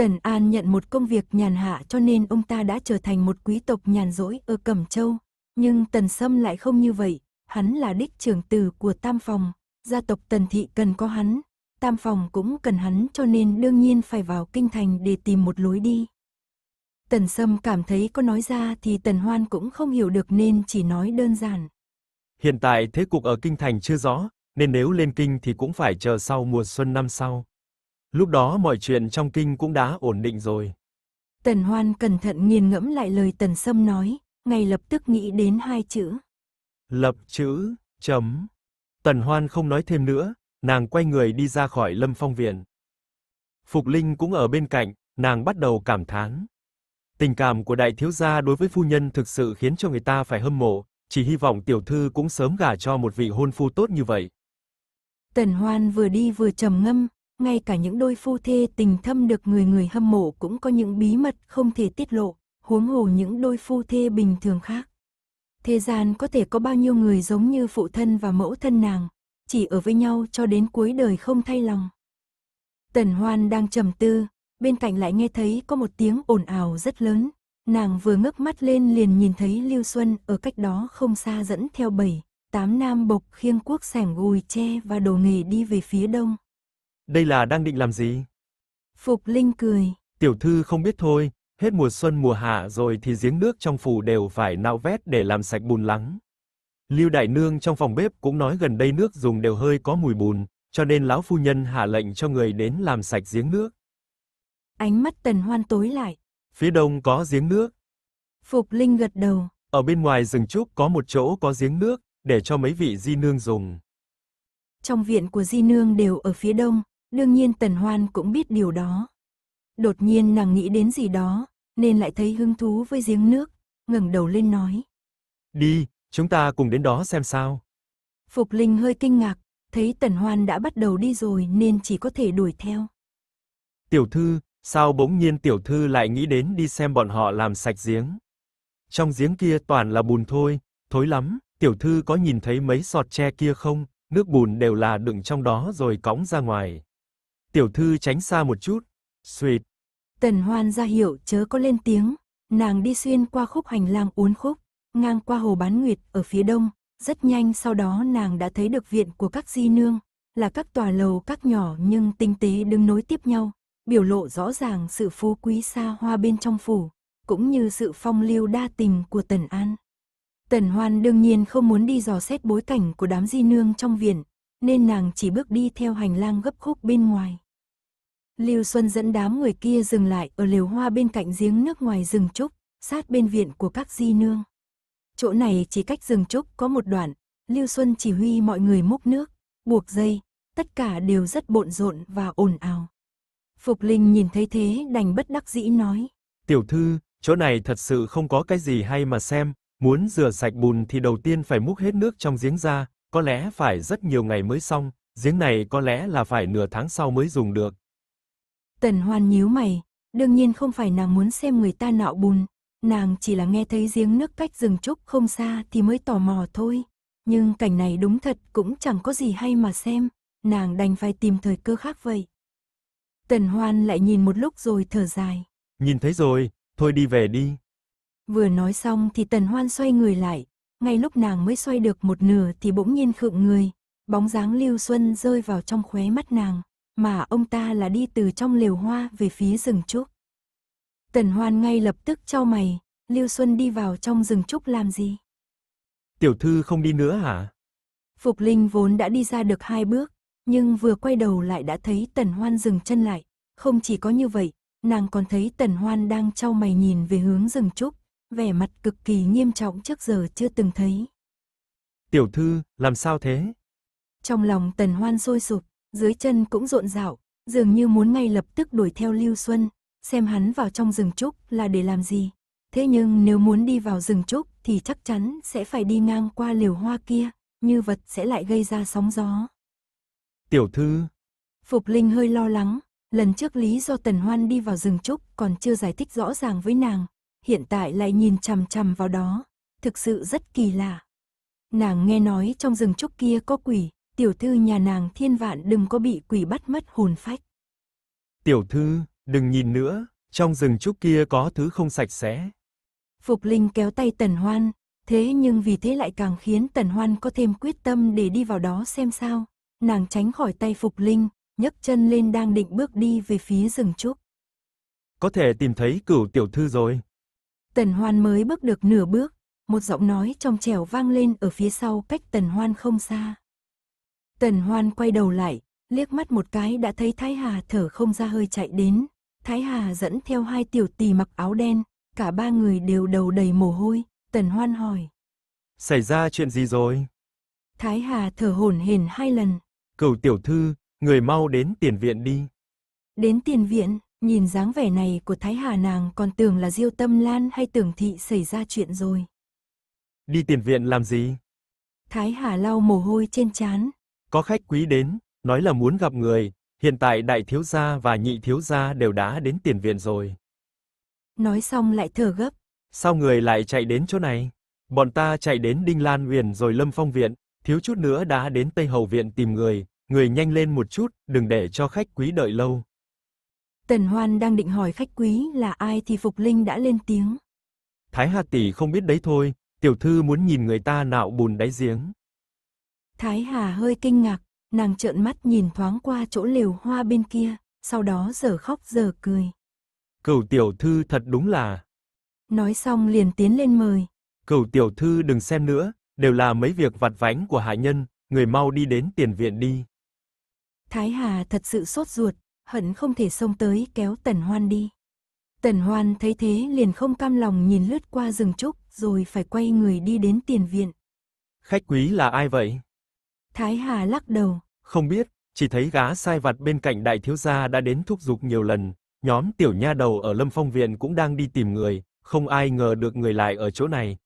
Tần An nhận một công việc nhàn hạ cho nên ông ta đã trở thành một quý tộc nhàn rỗi ở Cẩm Châu. Nhưng Tần Sâm lại không như vậy, hắn là đích trưởng tử của Tam Phòng, gia tộc Tần Thị cần có hắn, Tam Phòng cũng cần hắn cho nên đương nhiên phải vào kinh thành để tìm một lối đi. Tần Sâm cảm thấy có nói ra thì Tần Hoan cũng không hiểu được nên chỉ nói đơn giản. Hiện tại thế cục ở kinh thành chưa rõ, nên nếu lên kinh thì cũng phải chờ sau mùa xuân năm sau. Lúc đó mọi chuyện trong kinh cũng đã ổn định rồi. Tần Hoan cẩn thận nghiền ngẫm lại lời Tần Sâm nói, ngay lập tức nghĩ đến hai chữ. Lập chữ, chấm. Tần Hoan không nói thêm nữa, nàng quay người đi ra khỏi lâm phong viện. Phục Linh cũng ở bên cạnh, nàng bắt đầu cảm thán. Tình cảm của đại thiếu gia đối với phu nhân thực sự khiến cho người ta phải hâm mộ, chỉ hy vọng tiểu thư cũng sớm gả cho một vị hôn phu tốt như vậy. Tần Hoan vừa đi vừa trầm ngâm, ngay cả những đôi phu thê tình thâm được người người hâm mộ cũng có những bí mật không thể tiết lộ, huống hồ những đôi phu thê bình thường khác. Thế gian có thể có bao nhiêu người giống như phụ thân và mẫu thân nàng, chỉ ở với nhau cho đến cuối đời không thay lòng. Tần Hoan đang trầm tư, bên cạnh lại nghe thấy có một tiếng ồn ào rất lớn, nàng vừa ngước mắt lên liền nhìn thấy Lưu Xuân ở cách đó không xa dẫn theo bảy, tám nam bộc khiêng cuốc sẻng gùi tre và đồ nghề đi về phía đông. Đây là đang định làm gì? Phục Linh cười. Tiểu thư không biết thôi, hết mùa xuân mùa hạ rồi thì giếng nước trong phủ đều phải nạo vét để làm sạch bùn lắng. Lưu đại nương trong phòng bếp cũng nói gần đây nước dùng đều hơi có mùi bùn, cho nên lão phu nhân hạ lệnh cho người đến làm sạch giếng nước. Ánh mắt Tần Hoan tối lại. Phía đông có giếng nước. Phục Linh gật đầu. Ở bên ngoài rừng trúc có một chỗ có giếng nước để cho mấy vị di nương dùng. Trong viện của di nương đều ở phía đông, Đương nhiên Tần Hoan cũng biết điều đó. Đột nhiên nàng nghĩ đến gì đó, nên lại thấy hứng thú với giếng nước, ngẩng đầu lên nói. Đi, chúng ta cùng đến đó xem sao. Phục Linh hơi kinh ngạc, thấy Tần Hoan đã bắt đầu đi rồi nên chỉ có thể đuổi theo. Tiểu thư, sao bỗng nhiên tiểu thư lại nghĩ đến đi xem bọn họ làm sạch giếng? Trong giếng kia toàn là bùn thôi, thối lắm, tiểu thư có nhìn thấy mấy sọt tre kia không? Nước bùn đều là đựng trong đó rồi cõng ra ngoài. Tiểu thư tránh xa một chút. Xuyệt. Tần hoan ra hiệu chớ có lên tiếng. Nàng đi xuyên qua khúc hành lang uốn khúc, ngang qua hồ bán nguyệt ở phía đông. Rất nhanh sau đó nàng đã thấy được viện của các di nương, là các tòa lầu các nhỏ nhưng tinh tế đứng nối tiếp nhau, biểu lộ rõ ràng sự phú quý xa hoa bên trong phủ, cũng như sự phong lưu đa tình của Tần An. Tần Hoan đương nhiên không muốn đi dò xét bối cảnh của đám di nương trong viện, nên nàng chỉ bước đi theo hành lang gấp khúc bên ngoài. Lưu Xuân dẫn đám người kia dừng lại ở liều hoa bên cạnh giếng nước ngoài rừng trúc, sát bên viện của các di nương. Chỗ này chỉ cách rừng trúc có một đoạn, Lưu Xuân chỉ huy mọi người múc nước, buộc dây, tất cả đều rất bộn rộn và ồn ào. Phục Linh nhìn thấy thế đành bất đắc dĩ nói. Tiểu thư, chỗ này thật sự không có cái gì hay mà xem, muốn rửa sạch bùn thì đầu tiên phải múc hết nước trong giếng ra, có lẽ phải rất nhiều ngày mới xong, giếng này có lẽ là phải nửa tháng sau mới dùng được. Tần Hoan nhíu mày, đương nhiên không phải nàng muốn xem người ta nạo bùn, nàng chỉ là nghe thấy giếng nước cách rừng trúc không xa thì mới tò mò thôi. Nhưng cảnh này đúng thật cũng chẳng có gì hay mà xem, nàng đành phải tìm thời cơ khác vậy. Tần Hoan lại nhìn một lúc rồi thở dài. Nhìn thấy rồi, thôi đi về đi. Vừa nói xong thì Tần Hoan xoay người lại, ngay lúc nàng mới xoay được một nửa thì bỗng nhiên khựng người, bóng dáng Lưu Xuân rơi vào trong khóe mắt nàng, mà ông ta là đi từ trong liều hoa về phía rừng trúc. Tần Hoan ngay lập tức trao mày, Lưu Xuân đi vào trong rừng trúc làm gì? Tiểu thư không đi nữa hả? Phục Linh vốn đã đi ra được hai bước, nhưng vừa quay đầu lại đã thấy Tần Hoan dừng chân lại. Không chỉ có như vậy, nàng còn thấy Tần Hoan đang trao mày nhìn về hướng rừng trúc, vẻ mặt cực kỳ nghiêm trọng trước giờ chưa từng thấy. Tiểu thư, làm sao thế? Trong lòng tần hoan sôi sụp, dưới chân cũng rộn rạo, dường như muốn ngay lập tức đuổi theo Lưu Xuân, xem hắn vào trong rừng trúc là để làm gì. Thế nhưng nếu muốn đi vào rừng trúc thì chắc chắn sẽ phải đi ngang qua liều hoa kia, như vật sẽ lại gây ra sóng gió. Tiểu thư Phục Linh hơi lo lắng, lần trước lý do Tần Hoan đi vào rừng trúc còn chưa giải thích rõ ràng với nàng, hiện tại lại nhìn chằm chằm vào đó, thực sự rất kỳ lạ. Nàng nghe nói trong rừng trúc kia có quỷ, tiểu thư nhà nàng thiên vạn đừng có bị quỷ bắt mất hồn phách. Tiểu thư, đừng nhìn nữa, trong rừng trúc kia có thứ không sạch sẽ. Phục Linh kéo tay Tần Hoan, thế nhưng vì thế lại càng khiến Tần Hoan có thêm quyết tâm để đi vào đó xem sao. Nàng tránh khỏi tay Phục Linh, nhấc chân lên đang định bước đi về phía rừng trúc. Có thể tìm thấy cửu tiểu thư rồi. Tần Hoan mới bước được nửa bước, một giọng nói trong trẻo vang lên ở phía sau cách Tần Hoan không xa. Tần Hoan quay đầu lại, liếc mắt một cái đã thấy Thái Hà thở không ra hơi chạy đến. Thái Hà dẫn theo hai tiểu tỳ mặc áo đen, cả ba người đều đầu đầy mồ hôi, Tần Hoan hỏi. Xảy ra chuyện gì rồi? Thái Hà thở hổn hển hai lần. Cầu tiểu thư, người mau đến tiền viện đi. Đến tiền viện? Nhìn dáng vẻ này của Thái Hà nàng còn tưởng là Diêu Tâm Lan hay tưởng thị xảy ra chuyện rồi. Đi tiền viện làm gì? Thái Hà lau mồ hôi trên trán. Có khách quý đến, nói là muốn gặp người, hiện tại đại thiếu gia và nhị thiếu gia đều đã đến tiền viện rồi. Nói xong lại thở gấp. Sao người lại chạy đến chỗ này? Bọn ta chạy đến Đinh Lan Uyển rồi Lâm Phong viện, thiếu chút nữa đã đến Tây Hầu viện tìm người, người nhanh lên một chút, đừng để cho khách quý đợi lâu. Tần Hoan đang định hỏi khách quý là ai thì Phục Linh đã lên tiếng. Thái Hà Tỷ không biết đấy thôi, tiểu thư muốn nhìn người ta nạo bùn đáy giếng. Thái Hà hơi kinh ngạc, nàng trợn mắt nhìn thoáng qua chỗ liều hoa bên kia, sau đó giờ khóc giờ cười. Cửu tiểu thư thật đúng là... Nói xong liền tiến lên mời. Cửu tiểu thư đừng xem nữa, đều là mấy việc vặt vãnh của hạ nhân, người mau đi đến tiền viện đi. Thái Hà thật sự sốt ruột, hận không thể xông tới kéo Tần Hoan đi. Tần Hoan thấy thế liền không cam lòng nhìn lướt qua rừng trúc rồi phải quay người đi đến tiền viện. Khách quý là ai vậy? Thái Hà lắc đầu. Không biết, chỉ thấy gá sai vặt bên cạnh đại thiếu gia đã đến thúc giục nhiều lần. Nhóm tiểu nha đầu ở lâm phong viện cũng đang đi tìm người, không ai ngờ được người lại ở chỗ này.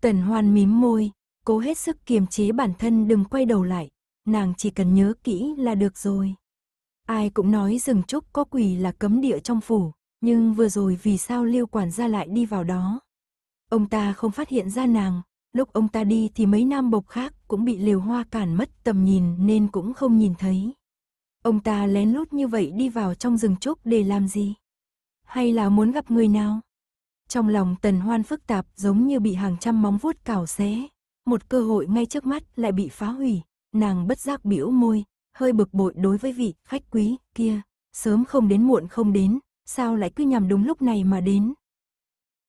Tần Hoan mím môi, cố hết sức kiềm chế bản thân đừng quay đầu lại, nàng chỉ cần nhớ kỹ là được rồi. Ai cũng nói rừng trúc có quỷ là cấm địa trong phủ, nhưng vừa rồi vì sao liêu quản gia lại đi vào đó? Ông ta không phát hiện ra nàng, lúc ông ta đi thì mấy nam bộc khác cũng bị liều hoa cản mất tầm nhìn nên cũng không nhìn thấy. Ông ta lén lút như vậy đi vào trong rừng trúc để làm gì? Hay là muốn gặp người nào? Trong lòng tần hoan phức tạp giống như bị hàng trăm móng vuốt cào xé. Một cơ hội ngay trước mắt lại bị phá hủy. Nàng bất giác biểu môi, hơi bực bội đối với vị khách quý kia, sớm không đến muộn không đến, sao lại cứ nhằm đúng lúc này mà đến.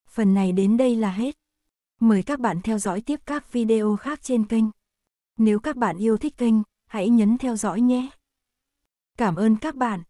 Phần này đến đây là hết. Mời các bạn theo dõi tiếp các video khác trên kênh. Nếu các bạn yêu thích kênh, hãy nhấn theo dõi nhé. Cảm ơn các bạn.